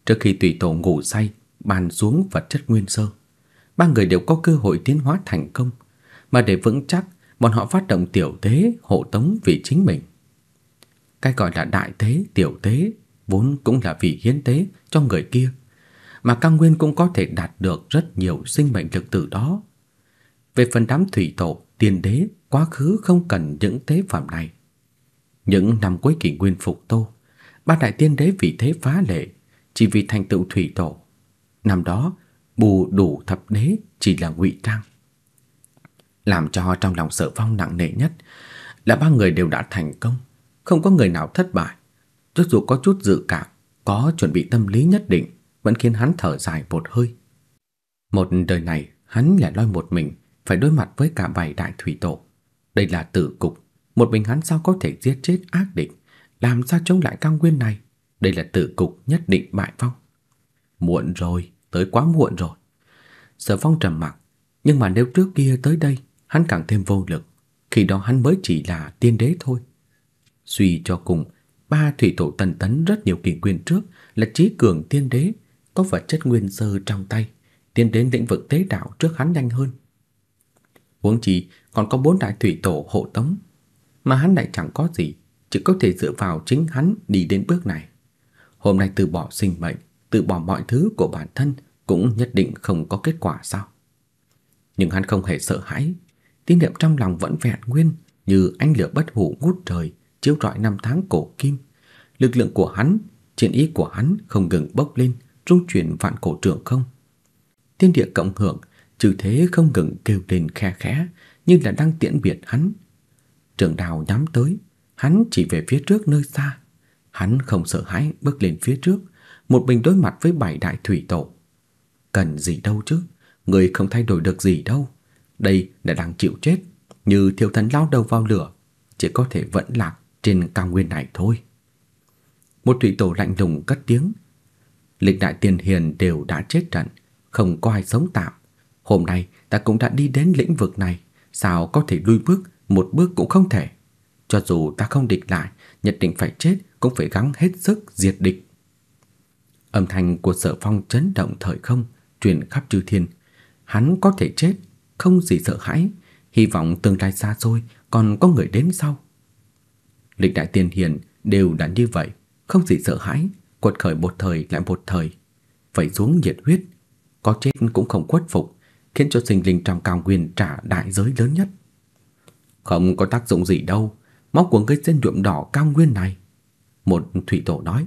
Trước khi tùy tổ ngủ say, bàn xuống vật chất nguyên sơ, ba người đều có cơ hội tiến hóa thành công, mà để vững chắc, bọn họ phát động tiểu thế hộ tống vì chính mình. Cái gọi là đại thế tiểu thế vốn cũng là vì hiến tế cho người kia, mà Cao Nguyên cũng có thể đạt được rất nhiều sinh mệnh lực từ đó. Về phần đám thủy tổ, tiền đế, quá khứ không cần những tế phẩm này. Những năm cuối kỷ nguyên phục tô, ba đại tiên đế vị thế phá lệ chỉ vì thành tựu thủy tổ. Năm đó, bù đủ thập đế chỉ là ngụy trang. Làm cho trong lòng sợ Phong nặng nề nhất là ba người đều đã thành công, không có người nào thất bại. Cho dù có chút dự cảm, có chuẩn bị tâm lý nhất định, vẫn khiến hắn thở dài một hơi. Một đời này, hắn lại loi một mình phải đối mặt với cả bảy đại thủy tổ. Đây là tử cục một mình hắn sao có thể giết chết ác địch Làm sao chống lại cao nguyên này Đây là tử cục nhất định bại vong Muộn rồi, tới quá muộn rồi Sở phong trầm mặc Nhưng mà nếu trước kia tới đây Hắn càng thêm vô lực Khi đó hắn mới chỉ là tiên đế thôi Suy cho cùng Ba thủy tổ tần tấn rất nhiều kỷ quyền trước Là trí cường tiên đế Có vật chất nguyên sơ trong tay Tiến đến lĩnh vực tế đạo trước hắn nhanh hơn Huống chi còn có bốn đại thủy tổ hộ tống mà hắn lại chẳng có gì, chỉ có thể dựa vào chính hắn đi đến bước này. Hôm nay từ bỏ sinh mệnh, từ bỏ mọi thứ của bản thân cũng nhất định không có kết quả sao? Nhưng hắn không hề sợ hãi, tín niệm trong lòng vẫn vẹn nguyên như ánh lửa bất hủ ngút trời chiếu rọi năm tháng cổ kim. Lực lượng của hắn, chiến ý của hắn không ngừng bốc lên, trung chuyển vạn cổ trường không. Tiên địa cộng hưởng, trừ thế không ngừng kêu lên khe khẽ như là đang tiễn biệt hắn Trường đào nhắm tới, hắn chỉ về phía trước nơi xa. Hắn không sợ hãi bước lên phía trước, một mình đối mặt với bảy đại thủy tổ. Cần gì đâu chứ, người không thay đổi được gì đâu. Đây là đang chịu chết, như thiếu thần lao đầu vào lửa, chỉ có thể vẫn lạc trên cao nguyên này thôi. Một thủy tổ lạnh lùng cất tiếng. Lịch đại tiền hiền đều đã chết trận, không có ai sống tạm. Hôm nay ta cũng đã đi đến lĩnh vực này, sao có thể lui bước một bước cũng không thể. Cho dù ta không địch lại, nhất định phải chết cũng phải gắng hết sức diệt địch. Âm thanh của Sở Phong chấn động thời không, truyền khắp chư thiên. Hắn có thể chết, không gì sợ hãi, hy vọng tương lai xa xôi còn có người đến sau. Lịch đại tiên hiền đều đã như vậy, không gì sợ hãi, quật khởi một thời lại một thời, phải xuống nhiệt huyết, có chết cũng không khuất phục, khiến cho sinh linh trong cao nguyên trả đại giới lớn nhất. Không có tác dụng gì đâu, máu cuống cái tên nhuộm đỏ cao nguyên này. Một thủy tổ nói.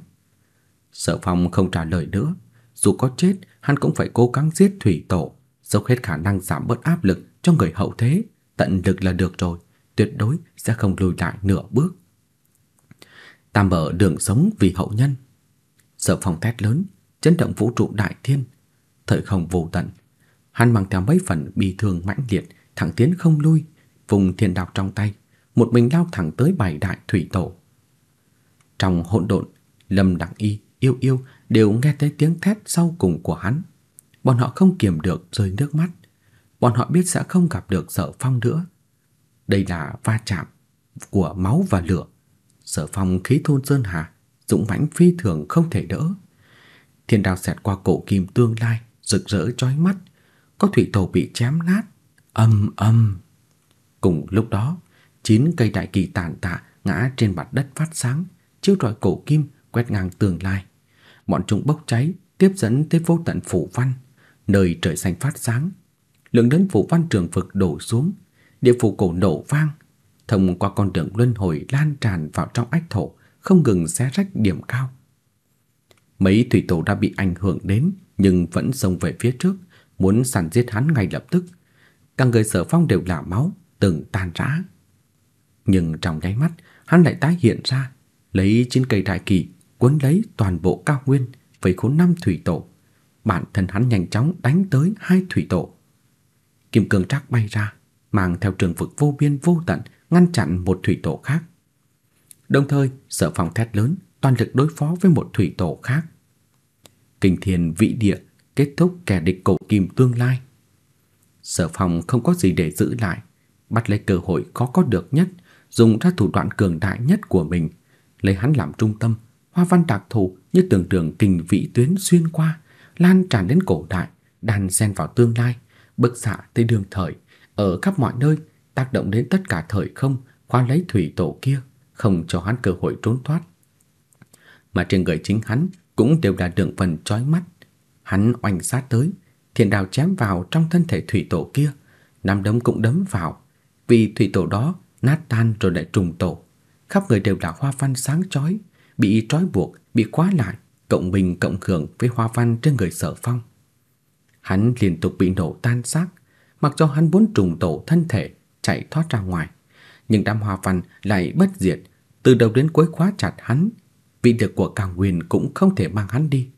Sở phong không trả lời nữa, dù có chết hắn cũng phải cố gắng giết thủy tổ, dốc hết khả năng giảm bớt áp lực cho người hậu thế, tận lực là được rồi, tuyệt đối sẽ không lùi lại nửa bước. Ta mở đường sống vì hậu nhân. Sở phong thét lớn, chấn động vũ trụ đại thiên, thời không vô tận. Hắn mang theo mấy phần bi thương mãnh liệt, thẳng tiến không lui, vùng thiên đạo trong tay, một mình lao thẳng tới bảy đại thủy tổ. Trong hỗn độn, Lâm Đặng Y, Yêu Yêu đều nghe thấy tiếng thét sau cùng của hắn. Bọn họ không kiềm được rơi nước mắt. Bọn họ biết sẽ không gặp được Sở Phong nữa. Đây là va chạm của máu và lửa. Sở Phong khí thôn sơn hà, dũng mãnh phi thường không thể đỡ. Thiên đạo xẹt qua cổ kim tương lai, rực rỡ chói mắt, có thủy tổ bị chém nát, âm âm Cùng lúc đó, chín cây đại kỳ tàn tạ ngã trên mặt đất phát sáng, chiếu rọi cổ kim quét ngang tường lai. Bọn chúng bốc cháy, tiếp dẫn tới vô tận phủ văn, nơi trời xanh phát sáng. Lượng lớn phủ văn trường vực đổ xuống, địa phủ cổ nổ vang, thông qua con đường luân hồi lan tràn vào trong ách thổ, không ngừng xé rách điểm cao. Mấy thủy tổ đã bị ảnh hưởng đến nhưng vẫn xông về phía trước, muốn săn giết hắn ngay lập tức. Các người Sở Phong đều là máu, từng tan rã. Nhưng trong nháy mắt, hắn lại tái hiện ra, lấy trên cây đại kỳ cuốn lấy toàn bộ cao nguyên với khốn năm thủy tổ. Bản thân hắn nhanh chóng đánh tới hai thủy tổ. Kim cương trác bay ra, mang theo trường vực vô biên vô tận ngăn chặn một thủy tổ khác. Đồng thời, sở phòng thét lớn toàn lực đối phó với một thủy tổ khác. kình thiên vĩ địa kết thúc kẻ địch cổ kim tương lai. Sở phòng không có gì để giữ lại, bắt lấy cơ hội khó có được nhất, dùng ra thủ đoạn cường đại nhất của mình, lấy hắn làm trung tâm, hoa văn đặc thù như từng đường kinh vĩ tuyến xuyên qua, lan tràn đến cổ đại, đan xen vào tương lai, bức xạ tới đường thời, ở khắp mọi nơi, tác động đến tất cả thời không, khóa lấy thủy tổ kia, không cho hắn cơ hội trốn thoát. Mà trên người chính hắn cũng đều là đường phần chói mắt. Hắn oanh sát tới, thiên đào chém vào trong thân thể thủy tổ kia, nắm đấm cũng đấm vào, vì thủy tổ đó nát tan rồi lại trùng tổ, khắp người đều là hoa văn sáng chói, bị trói buộc, bị khóa lại, cộng bình cộng hưởng với hoa văn trên người Sở Phong. Hắn liên tục bị nổ tan xác, mặc cho hắn muốn trùng tổ thân thể chạy thoát ra ngoài, nhưng đám hoa văn lại bất diệt, từ đầu đến cuối khóa chặt hắn, vị lực của càn Nguyên cũng không thể mang hắn đi.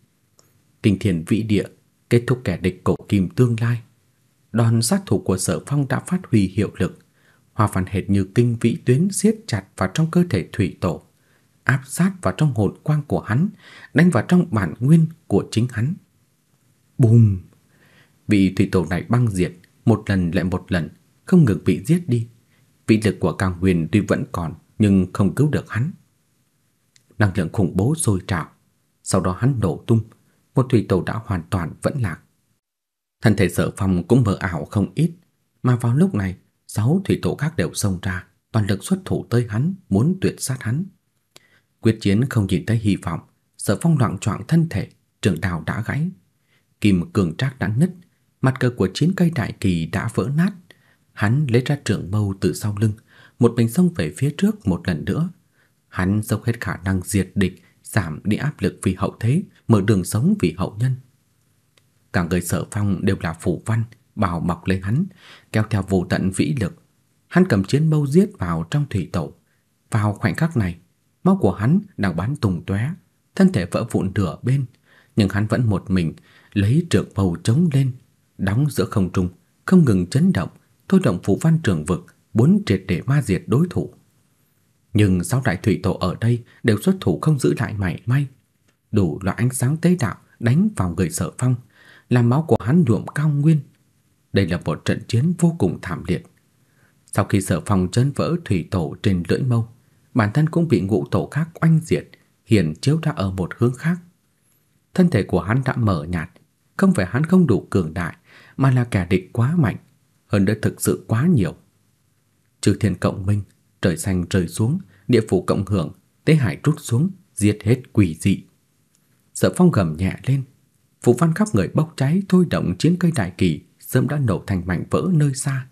Tình thiền vĩ địa kết thúc kẻ địch cổ kim tương lai. Đòn sát thủ của Sở Phong đã phát huy hiệu lực, Hoa Văn hệt như kinh vĩ tuyến siết chặt vào trong cơ thể thủy tổ, áp sát vào trong hồn quang của hắn, đánh vào trong bản nguyên của chính hắn. Bùm! Vị thủy tổ này băng diệt, một lần lại một lần, không ngừng bị giết đi. Vị lực của Càng Huyền tuy vẫn còn nhưng không cứu được hắn. Năng lượng khủng bố sôi trào, sau đó hắn đổ tung, một thủy tổ đã hoàn toàn vẫn lạc. Thân thể Sở Phong cũng mờ ảo không ít, mà vào lúc này sáu thủy tổ khác đều xông ra, toàn lực xuất thủ tới hắn, muốn tuyệt sát hắn. Quyết chiến không nhìn thấy hy vọng, sợ Phong loạn choạng thân thể, trường đào đã gãy, kim cường trác đã nứt, mặt cờ của chiến cây đại kỳ đã vỡ nát. Hắn lấy ra trường mâu từ sau lưng, một mình xông về phía trước một lần nữa. Hắn dốc hết khả năng diệt địch, giảm đi áp lực vì hậu thế, mở đường sống vì hậu nhân. Cả người sợ Phong đều là phủ văn, bao bọc lấy hắn, kéo theo vô tận vĩ lực. Hắn cầm chiến mâu giết vào trong thủy tổ. Vào khoảnh khắc này, máu của hắn đang bắn tung tóe, thân thể vỡ vụn nửa bên, nhưng hắn vẫn một mình lấy trượng bầu chống lên, đóng giữa không trung, không ngừng chấn động, thôi động phù văn trường vực, muốn triệt để ma diệt đối thủ. Nhưng sáu đại thủy tổ ở đây đều xuất thủ không giữ lại mảy may. Đủ loại ánh sáng tế đạo đánh vào người sở phong, làm máu của hắn nhuộm cao nguyên, đây là một trận chiến vô cùng thảm liệt. Sau khi Sở Phong chấn vỡ thủy tổ trên lưỡi mâu, bản thân cũng bị ngũ tổ khác oanh diệt, hiện chiếu ra ở một hướng khác. Thân thể của hắn đã mở nhạt, không phải hắn không đủ cường đại, mà là kẻ địch quá mạnh, hơn nữa thực sự quá nhiều. Trừ thiên cộng minh, trời xanh rơi xuống, địa phủ cộng hưởng, tế hải rút xuống, giết hết quỷ dị. Sở Phong gầm nhẹ lên, phù văn khắp người bốc cháy thôi động chiến cây đại kỳ, sớm đã nổ thành mảnh vỡ nơi xa,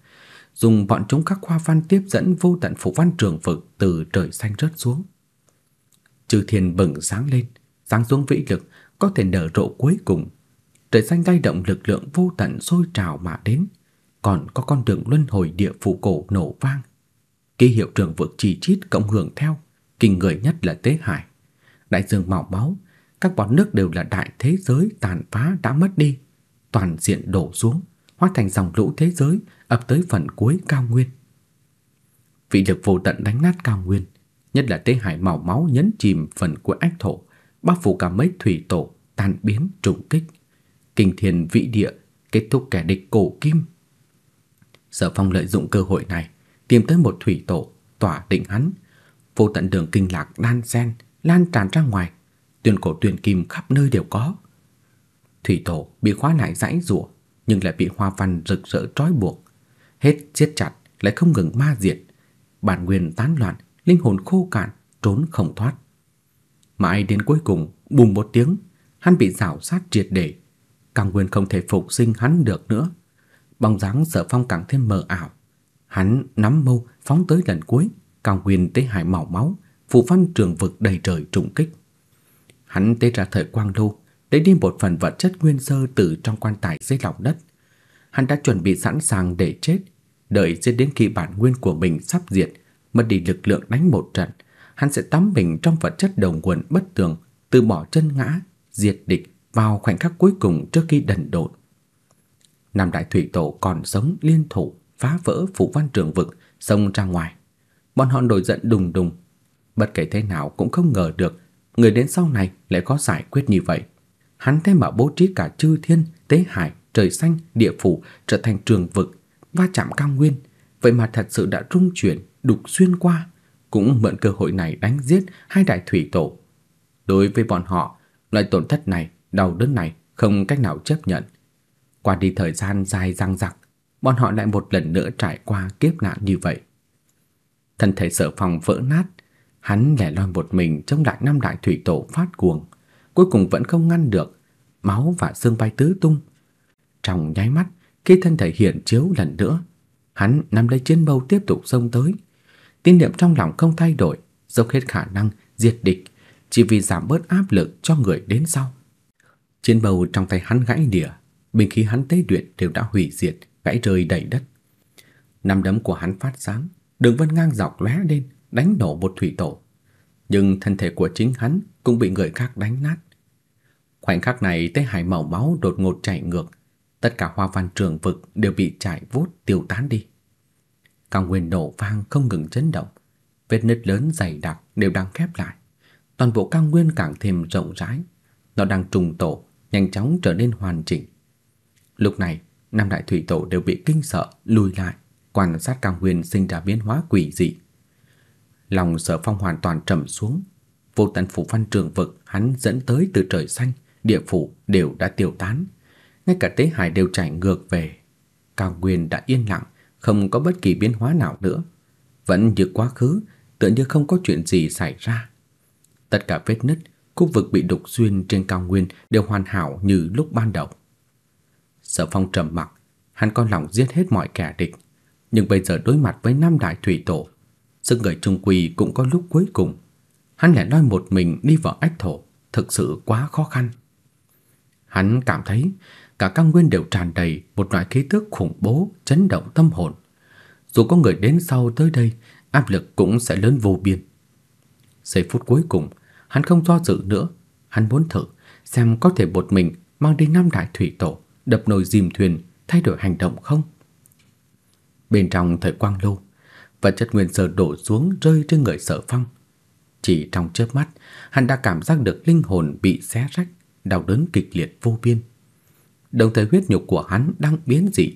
dùng bọn chúng các khoa văn tiếp dẫn vô tận phủ văn trường vực từ trời xanh rớt xuống. Chư thiên bừng sáng lên, sáng xuống vĩ lực có thể nở rộ cuối cùng. Trời xanh lay động lực lượng vô tận sôi trào mà đến, còn có con đường luân hồi địa phủ cổ nổ vang. Ký hiệu trường vực chỉ chít cộng hưởng theo, kinh người nhất là tế hải. Đại dương màu máu, các bọt nước đều là đại thế giới tàn phá đã mất đi, toàn diện đổ xuống hóa thành dòng lũ thế giới ập tới phần cuối cao nguyên. Vị lực vô tận đánh nát cao nguyên, nhất là tế hải màu máu nhấn chìm phần cuối ách thổ, bao phủ cả mấy thủy tổ tan biến trùng kích. Kinh thiên vị địa kết thúc kẻ địch cổ kim. Sở Phong lợi dụng cơ hội này, tìm tới một thủy tổ tỏa định hắn, vô tận đường kinh lạc đan sen lan tràn ra ngoài, tuyển cổ tuyển kim khắp nơi đều có. Thủy tổ bị khóa lại dãy rủa, nhưng lại bị hoa văn rực rỡ trói buộc, hết siết chặt lại không ngừng ma diệt, bản nguyên tán loạn, linh hồn khô cạn, trốn không thoát. Mãi đến cuối cùng, bùm một tiếng, hắn bị rảo sát triệt để, càng nguyên không thể phục sinh hắn được nữa. Bóng dáng Sở Phong càng thêm mờ ảo. Hắn nắm mâu phóng tới lần cuối, càng nguyên tế hải màu máu, phù văn trường vực đầy trời trùng kích. Hắn tế ra thời quang đô, lấy đi một phần vật chất nguyên sơ từ trong quan tài dưới lòng đất. Hắn đã chuẩn bị sẵn sàng để chết, đợi giết đến khi bản nguyên của mình sắp diệt, mất đi lực lượng đánh một trận, hắn sẽ tắm mình trong vật chất đồng quần bất tường, từ bỏ chân ngã, diệt địch vào khoảnh khắc cuối cùng trước khi đần độn. Nam đại thủy tổ còn sống liên thủ phá vỡ phủ văn trường vực xông ra ngoài. Bọn họ nổi giận đùng đùng, bất kể thế nào cũng không ngờ được người đến sau này lại có giải quyết như vậy hắn thêm mà bố trí cả chư thiên, tế hải, trời xanh, địa phủ trở thành trường vực, va chạm cao nguyên, vậy mà thật sự đã rung chuyển, đục xuyên qua, cũng mượn cơ hội này đánh giết hai đại thủy tổ. Đối với bọn họ, loại tổn thất này, đau đớn này không cách nào chấp nhận. Qua đi thời gian dài dằng dặc, bọn họ lại một lần nữa trải qua kiếp nạn như vậy. Thân thể Sở Phong vỡ nát, hắn lẻ loi một mình trong đại năm đại thủy tổ phát cuồng cuối cùng vẫn không ngăn được, máu và xương bay tứ tung. Trong nháy mắt, khi thân thể hiện chiếu lần nữa, hắn nắm lấy chiến bầu tiếp tục xông tới. Tin niệm trong lòng không thay đổi, dốc hết khả năng diệt địch, chỉ vì giảm bớt áp lực cho người đến sau. Chiến bầu trong tay hắn gãy đìa, binh khí hắn tế luyện đều đã hủy diệt, gãy rơi đầy đất. Năm đấm của hắn phát sáng, đường vân ngang dọc lóe lên, đánh đổ một thủy tổ. Nhưng thân thể của chính hắn cũng bị người khác đánh nát. Khoảnh khắc này tế hải màu máu đột ngột chảy ngược, tất cả hoa văn trường vực đều bị chảy vút tiêu tán đi. Cao nguyên nổ vang không ngừng chấn động, vết nứt lớn dày đặc đều đang khép lại. Toàn bộ cao nguyên càng thêm rộng rãi, nó đang trùng tổ, nhanh chóng trở nên hoàn chỉnh. Lúc này, năm đại thủy tổ đều bị kinh sợ lùi lại, quan sát cao nguyên sinh ra biến hóa quỷ dị. Lòng Sở Phong hoàn toàn trầm xuống, vô tận phủ văn trường vực hắn dẫn tới từ trời xanh địa phủ đều đã tiêu tán, ngay cả tế hải đều chảy ngược về. Cao Nguyên đã yên lặng, không có bất kỳ biến hóa nào nữa, vẫn như quá khứ, tựa như không có chuyện gì xảy ra. Tất cả vết nứt, khu vực bị đục xuyên trên cao nguyên đều hoàn hảo như lúc ban đầu. Sở Phong trầm mặc, hắn con lòng giết hết mọi kẻ địch, nhưng bây giờ đối mặt với năm đại thủy tổ, sức người trung quy cũng có lúc cuối cùng. Hắn lại nói một mình đi vào ách thổ, thực sự quá khó khăn. Hắn cảm thấy cả căn nguyên đều tràn đầy một loại khí tức khủng bố chấn động tâm hồn. Dù có người đến sau tới đây, áp lực cũng sẽ lớn vô biên. Giây phút cuối cùng, hắn không do dự nữa, hắn muốn thử xem có thể một mình mang đi năm đại thủy tổ, đập nồi dìm thuyền, thay đổi hành động không. Bên trong thời quang lâu, vật chất nguyên sơ đổ xuống rơi trên người Sở Phong. Chỉ trong chớp mắt, hắn đã cảm giác được linh hồn bị xé rách đau đớn kịch liệt vô biên. Đồng thời huyết nhục của hắn đang biến dị,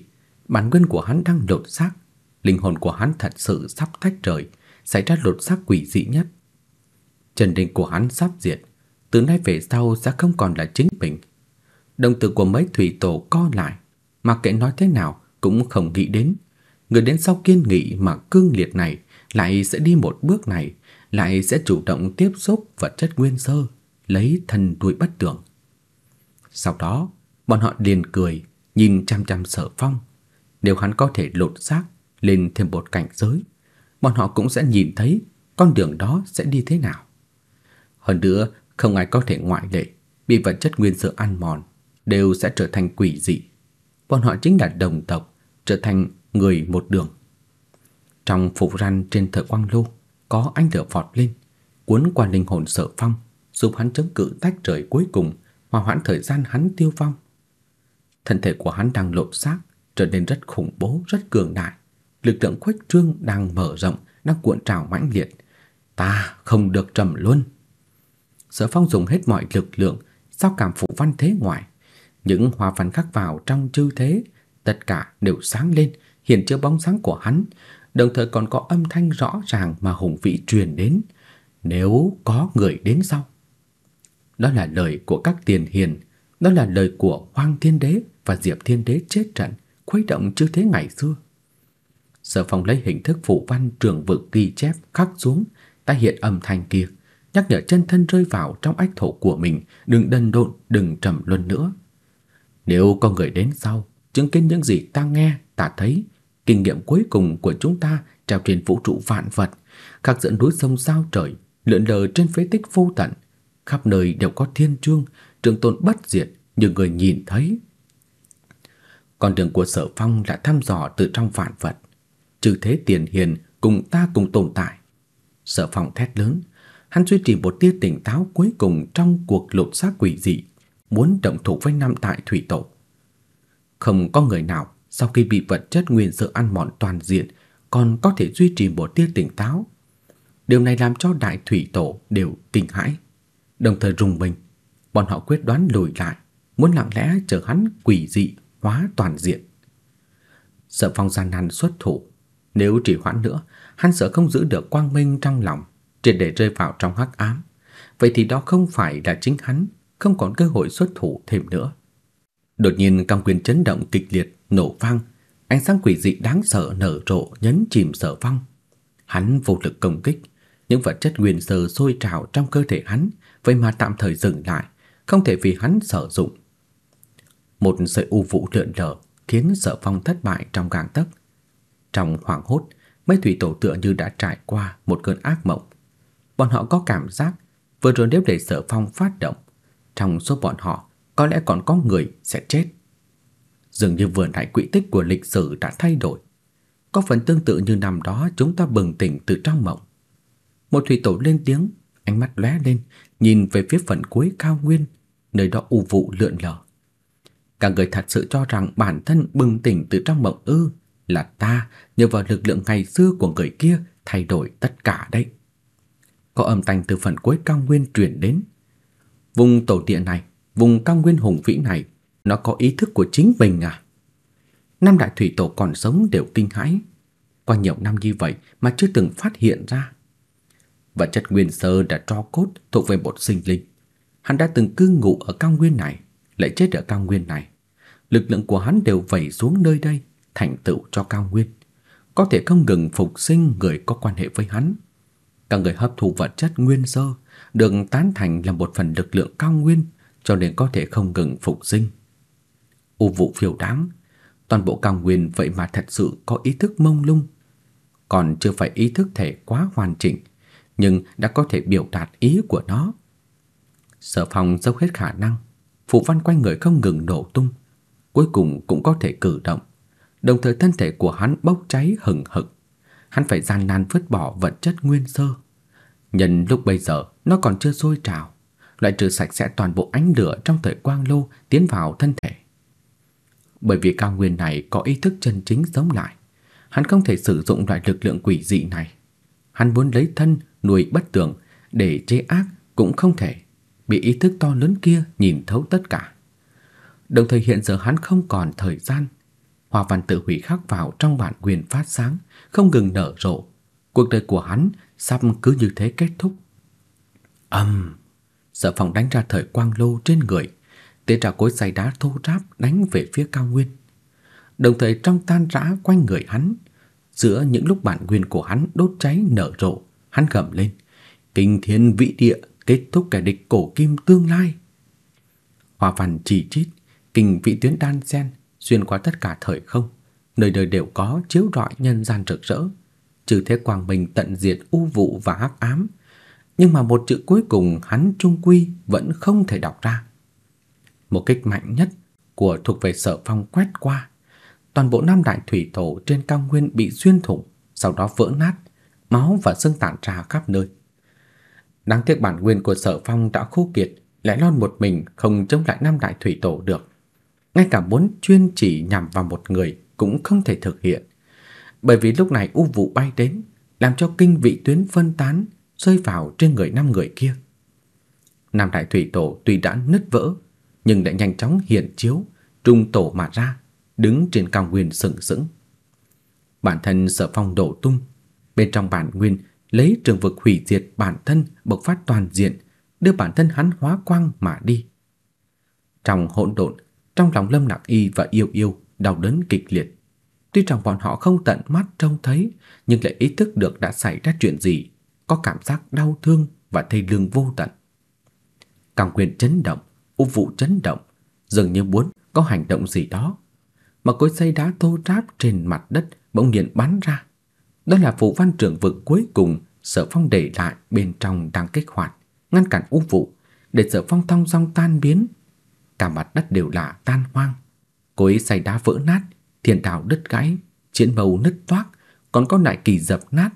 bản nguyên của hắn đang lột xác, linh hồn của hắn thật sự sắp tách trời, xảy ra lột xác quỷ dị nhất. Trần đình của hắn sắp diệt, từ nay về sau sẽ không còn là chính mình. Đồng tử của mấy thủy tổ co lại, mặc kệ nói thế nào cũng không nghĩ đến. Người đến sau kiên nghị mà cương liệt này lại sẽ đi một bước này, lại sẽ chủ động tiếp xúc vật chất nguyên sơ, lấy thần đuổi bất tưởng. Sau đó, bọn họ liền cười, nhìn chăm chăm Sở Phong. Nếu hắn có thể lột xác lên thêm một cảnh giới, bọn họ cũng sẽ nhìn thấy con đường đó sẽ đi thế nào. Hơn nữa, không ai có thể ngoại lệ, bị vật chất nguyên sơ ăn mòn đều sẽ trở thành quỷ dị. Bọn họ chính là đồng tộc, trở thành người một đường. Trong phục răn trên thờ quang lô có ánh lửa vọt lên, cuốn qua linh hồn Sở Phong, giúp hắn chống cự tách trời cuối cùng hòa hoãn thời gian hắn tiêu vong. Thân thể của hắn đang lộ xác, trở nên rất khủng bố, rất cường đại. Lực lượng khuếch trương đang mở rộng, đang cuộn trào mãnh liệt. Ta không được trầm luôn. Sở Phong dùng hết mọi lực lượng, sao cảm phụ văn thế ngoại. Những hòa văn khắc vào trong chư thế, tất cả đều sáng lên, hiện chứa bóng sáng của hắn, đồng thời còn có âm thanh rõ ràng mà hùng vĩ truyền đến. Nếu có người đến sau, đó là lời của các tiền hiền, đó là lời của Hoàng Thiên Đế và Diệp Thiên Đế chết trận, khuấy động chưa thế ngày xưa. Sở Phong lấy hình thức phụ văn trường vực ghi chép khắc xuống, tái hiện âm thanh kia, nhắc nhở chân thân rơi vào trong ách thổ của mình, đừng đần độn, đừng trầm luân nữa. Nếu có người đến sau, chứng kiến những gì ta nghe, ta thấy, kinh nghiệm cuối cùng của chúng ta treo trên vũ trụ vạn vật, khắc dẫn núi sông sao trời, lượn lờ trên phế tích vô tận, khắp nơi đều có thiên chương, trường tồn bất diệt như người nhìn thấy. Con đường của Sở Phong là thăm dò từ trong vạn vật, trừ thế tiền hiền cùng ta cùng tồn tại. Sở Phong thét lớn, hắn duy trì một tia tỉnh táo cuối cùng trong cuộc lục xác quỷ dị, muốn động thủ với năm tại thủy tổ. Không có người nào sau khi bị vật chất nguyên sự ăn mòn toàn diện còn có thể duy trì một tia tỉnh táo. Điều này làm cho đại thủy tổ đều kinh hãi đồng thời rùng mình. Bọn họ quyết đoán lùi lại, muốn lặng lẽ chờ hắn quỷ dị hóa toàn diện. Sợ Phong gian nan xuất thủ, nếu trì hoãn nữa, hắn sợ không giữ được quang minh trong lòng, triệt để rơi vào trong hắc ám. Vậy thì đó không phải là chính hắn, không còn cơ hội xuất thủ thêm nữa. Đột nhiên căng quyền chấn động kịch liệt, nổ vang, ánh sáng quỷ dị đáng sợ nở rộ nhấn chìm Sở Phong. Hắn vô lực công kích, những vật chất nguyên sơ sôi trào trong cơ thể hắn vậy mà tạm thời dừng lại, không thể vì hắn sử dụng. Một sợi u vụ lượn lờ khiến Sở Phong thất bại trong gang tấc. Trong hoảng hốt, mấy thủy tổ tựa như đã trải qua một cơn ác mộng. Bọn họ có cảm giác vừa rồi nếu để Sở Phong phát động, trong số bọn họ có lẽ còn có người sẽ chết. Dường như vườn nãy quỹ tích của lịch sử đã thay đổi, có phần tương tự như năm đó chúng ta bừng tỉnh từ trong mộng. Một thủy tổ lên tiếng, ánh mắt lóe lên nhìn về phía phần cuối cao nguyên, nơi đó u vụ lượn lờ. Cả người thật sự cho rằng bản thân bừng tỉnh từ trong mộng ư, là ta nhờ vào lực lượng ngày xưa của người kia thay đổi tất cả đây Có âm thanh từ phần cuối cao nguyên truyền đến. Vùng tổ địa này, vùng cao nguyên hùng vĩ này, nó có ý thức của chính mình à? Năm đại thủy tổ còn sống đều kinh hãi. Qua nhiều năm như vậy mà chưa từng phát hiện ra. Vật chất nguyên sơ đã tro cốt thuộc về một sinh linh. Hắn đã từng cư ngụ ở cao nguyên này, lại chết ở cao nguyên này. Lực lượng của hắn đều vẩy xuống nơi đây, thành tựu cho cao nguyên. Có thể không ngừng phục sinh người có quan hệ với hắn. Các người hấp thụ vật chất nguyên sơ được tán thành là một phần lực lượng cao nguyên cho nên có thể không ngừng phục sinh. U vụ phiêu đáng, toàn bộ cao nguyên vậy mà thật sự có ý thức mông lung, còn chưa phải ý thức thể quá hoàn chỉnh nhưng đã có thể biểu đạt ý của nó. Sở Phong dốc hết khả năng, phù văn quanh người không ngừng nổ tung, cuối cùng cũng có thể cử động. Đồng thời thân thể của hắn bốc cháy hừng hực, hắn phải gian nan vứt bỏ vật chất nguyên sơ. Nhân lúc bây giờ nó còn chưa sôi trào, loại trừ sạch sẽ toàn bộ ánh lửa trong thời quang lô tiến vào thân thể. Bởi vì cao nguyên này có ý thức chân chính sống lại, hắn không thể sử dụng loại lực lượng quỷ dị này. Hắn muốn lấy thân nuôi bất tường để chế ác cũng không thể bị ý thức to lớn kia nhìn thấu tất cả. Đồng thời hiện giờ hắn không còn thời gian. Hoa văn tự hủy khắc vào trong bản quyền phát sáng, không ngừng nở rộ. Cuộc đời của hắn sắp cứ như thế kết thúc. Âm Um, sợ phòng đánh ra thời quang lô trên người, tế trà cối xay đá thô ráp đánh về phía cao nguyên. Đồng thời trong tan rã quanh người hắn, giữa những lúc bản quyền của hắn đốt cháy nở rộ, hắn gầm lên, kinh thiên vĩ địa kết thúc kẻ địch cổ kim tương lai. Hoa văn chỉ chít, kinh vị tuyến đan xen xuyên qua tất cả thời không, nơi nơi đều có chiếu rọi nhân gian rực rỡ, trừ thế quang minh tận diệt u vụ và hắc ám, nhưng mà một chữ cuối cùng hắn trung quy vẫn không thể đọc ra. Một kích mạnh nhất của thuộc về Sở Phong quét qua, toàn bộ năm đại thủy tổ trên cao nguyên bị xuyên thủng, sau đó vỡ nát máu và xương tản ra khắp nơi. Đáng tiếc bản nguyên của Sở Phong đã khô kiệt, lại lon một mình không chống lại Nam Đại Thủy Tổ được. Ngay cả muốn chuyên chỉ nhằm vào một người cũng không thể thực hiện. Bởi vì lúc này u vụ bay đến, làm cho kinh vị tuyến phân tán rơi vào trên người năm người kia. Nam Đại Thủy Tổ tuy đã nứt vỡ, nhưng lại nhanh chóng hiện chiếu, trung tổ mà ra, đứng trên cao nguyên sừng sững. Bản thân Sở Phong đổ tung, Bên trong bản nguyên lấy trường vực hủy diệt bản thân bộc phát toàn diện, đưa bản thân hắn hóa quang mà đi. Trong hỗn độn, trong lòng Lâm Lạc Y và Yêu Yêu đau đớn kịch liệt. Tuy rằng bọn họ không tận mắt trông thấy, nhưng lại ý thức được đã xảy ra chuyện gì, có cảm giác đau thương và thê lương vô tận. Càng quyền chấn động, u vụ chấn động, dường như muốn có hành động gì đó. Mà cối xay đá thô ráp trên mặt đất bỗng nhiên bắn ra. Đó là phủ văn trưởng vực cuối cùng Sở Phong để lại bên trong đang kích hoạt, ngăn cản u vụ, để Sở Phong thông dong tan biến. Cả mặt đất đều là tan hoang. Cối xay đá vỡ nát, thiên đảo đứt gãy, chiến bầu nứt toác, còn có lại kỳ dập nát.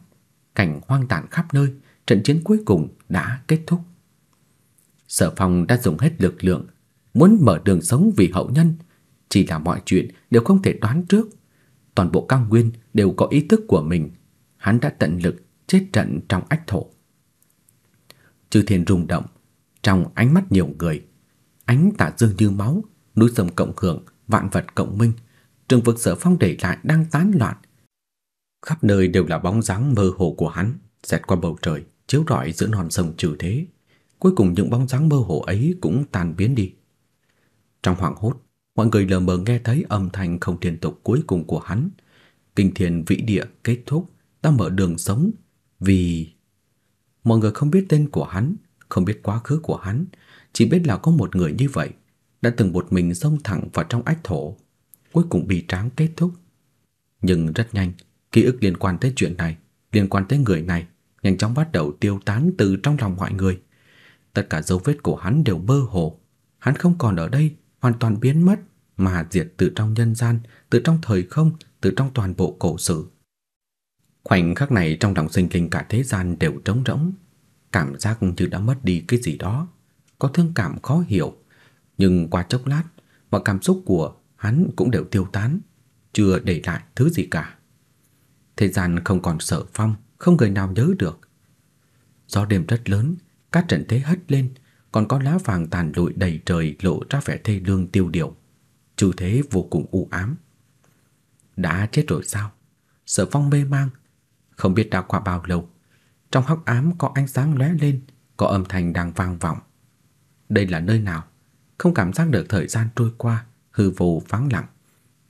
Cảnh hoang tàn khắp nơi, trận chiến cuối cùng đã kết thúc. Sở Phong đã dùng hết lực lượng, muốn mở đường sống vì hậu nhân, chỉ là mọi chuyện đều không thể đoán trước. Toàn bộ cao nguyên đều có ý thức của mình, hắn đã tận lực chết trận trong ách thổ. Chư thiên rung động, trong ánh mắt nhiều người, ánh tả dương như máu, núi sông cộng hưởng, vạn vật cộng minh, trường vực sở phong để lại đang tán loạn. Khắp nơi đều là bóng dáng mơ hồ của hắn, xẹt qua bầu trời, chiếu rọi giữa non sông trừ thế. Cuối cùng những bóng dáng mơ hồ ấy cũng tan biến đi. Trong hoàng hốt, mọi người lờ mờ nghe thấy âm thanh không liên tục cuối cùng của hắn. Kinh thiền vĩ địa kết thúc đã mở đường sống vì mọi người không biết tên của hắn, không biết quá khứ của hắn, chỉ biết là có một người như vậy đã từng một mình xông thẳng vào trong ách thổ, cuối cùng bị tráng kết thúc. Nhưng rất nhanh, ký ức liên quan tới chuyện này, liên quan tới người này, nhanh chóng bắt đầu tiêu tán từ trong lòng mọi người. Tất cả dấu vết của hắn đều mơ hồ, hắn không còn ở đây, hoàn toàn biến mất mà diệt từ trong nhân gian, từ trong thời không, từ trong toàn bộ cổ sử. Khoảnh khắc này trong lòng sinh linh cả thế gian đều trống rỗng, cảm giác như đã mất đi cái gì đó, có thương cảm khó hiểu, nhưng qua chốc lát, mọi cảm xúc của hắn cũng đều tiêu tán, chưa để lại thứ gì cả. Thế gian không còn sợ phong, không người nào nhớ được. Gió đêm rất lớn, cát trận thế hất lên, còn có lá vàng tàn lụi đầy trời lộ ra vẻ thê lương tiêu điều, trừ thế vô cùng u ám. Đã chết rồi sao? Sở Phong mê mang, không biết đã qua bao lâu, trong hắc ám có ánh sáng lóe lên, có âm thanh đang vang vọng. Đây là nơi nào? Không cảm giác được thời gian trôi qua, hư vô vắng lặng.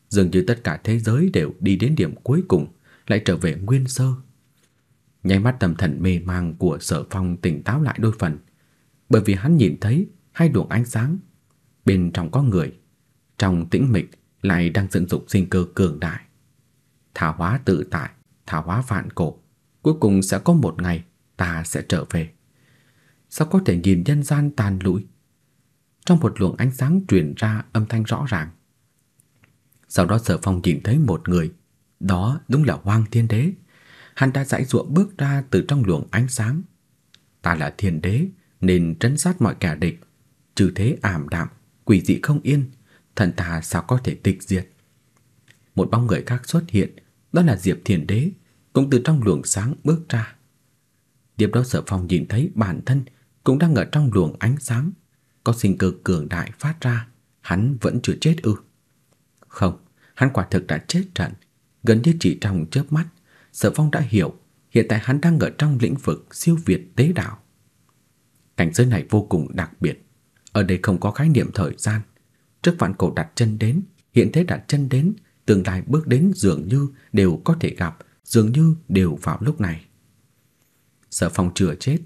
Dường như tất cả thế giới đều đi đến điểm cuối cùng, lại trở về nguyên sơ. Nháy mắt tâm thần mê mang của Sở Phong tỉnh táo lại đôi phần, bởi vì hắn nhìn thấy hai luồng ánh sáng, bên trong có người, trong tĩnh mịch lại đang dựng dục sinh cơ cường đại. Thả hóa tự tại, thảo hóa vạn cổ, cuối cùng sẽ có một ngày ta sẽ trở về. Sao có thể nhìn nhân gian tàn lụi? Trong một luồng ánh sáng truyền ra âm thanh rõ ràng. Sau đó Sở Phong nhìn thấy một người, đó đúng là Hoang Thiên Đế. Hắn ta dãy dụa bước ra từ trong luồng ánh sáng. Ta là thiên đế nên trấn sát mọi kẻ địch, trừ thế ảm đạm, quỷ dị không yên, thần ta sao có thể tịch diệt. Một bóng người khác xuất hiện, đó là Diệp Thiên Đế, cũng từ trong luồng sáng bước ra. Tiếp đó Sở Phong nhìn thấy bản thân cũng đang ở trong luồng ánh sáng, có sinh cơ cường đại phát ra, hắn vẫn chưa chết ư? Không, hắn quả thực đã chết trận, gần như chỉ trong chớp mắt, Sở Phong đã hiểu, hiện tại hắn đang ở trong lĩnh vực siêu việt tế đạo. Cảnh giới này vô cùng đặc biệt, ở đây không có khái niệm thời gian, trước vạn cổ đặt chân đến, hiện thế đặt chân đến, tương lai bước đến dường như đều có thể gặp, dường như đều vào lúc này. Sở Phong chữa chết,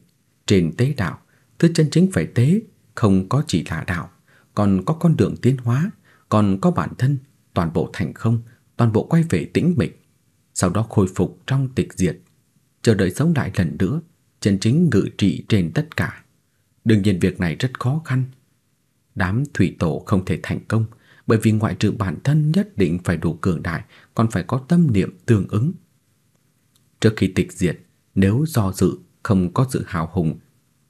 trên tế đạo, thứ chân chính phải tế không có chỉ là đạo, còn có con đường tiến hóa, còn có bản thân, toàn bộ thành không, toàn bộ quay về tĩnh mịch, sau đó khôi phục trong tịch diệt, chờ đợi sống lại lần nữa, chân chính ngự trị trên tất cả. Đương nhiên việc này rất khó khăn. Đám thủy tổ không thể thành công, bởi vì ngoại trừ bản thân nhất định phải đủ cường đại, còn phải có tâm niệm tương ứng. Trước khi tịch diệt, nếu do dự không có sự hào hùng,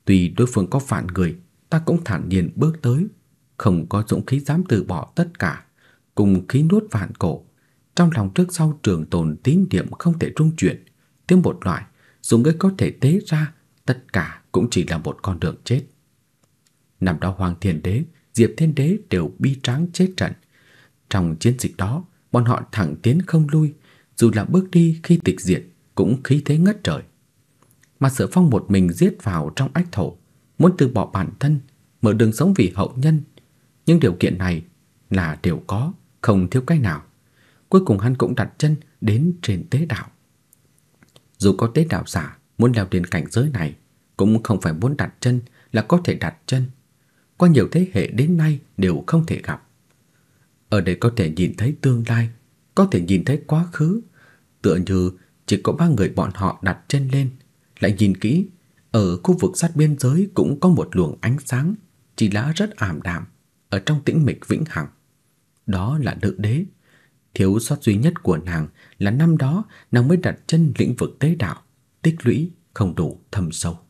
tuy đối phương có phản người, ta cũng thản nhiên bước tới, không có dũng khí dám từ bỏ tất cả, cùng khí nuốt vạn cổ. Trong lòng trước sau trường tồn tín niệm không thể trung chuyển, tiêm một loại, dùng cái có thể tế ra, tất cả cũng chỉ là một con đường chết. Năm đó Hoàng Thiên Đế, Diệp Thiên Đế đều bi tráng chết trận. Trong chiến dịch đó, bọn họ thẳng tiến không lui, dù là bước đi khi tịch diệt cũng khí thế ngất trời. Mà Sở Phong một mình giết vào trong ách thổ, muốn từ bỏ bản thân, mở đường sống vì hậu nhân. Nhưng điều kiện này là đều có, không thiếu cái nào. Cuối cùng hắn cũng đặt chân đến trên tế đạo. Dù có tế đạo giả muốn leo lên cảnh giới này, cũng không phải muốn đặt chân là có thể đặt chân. Qua nhiều thế hệ đến nay đều không thể gặp. Ở đây có thể nhìn thấy tương lai, có thể nhìn thấy quá khứ, tựa như chỉ có ba người bọn họ đặt chân lên, lại nhìn kỹ, ở khu vực sát biên giới cũng có một luồng ánh sáng, chỉ lá rất ảm đạm, ở trong tĩnh mịch vĩnh hằng. Đó là nữ đế. Thiếu sót duy nhất của nàng là năm đó nàng mới đặt chân lĩnh vực tế đạo, tích lũy không đủ thâm sâu.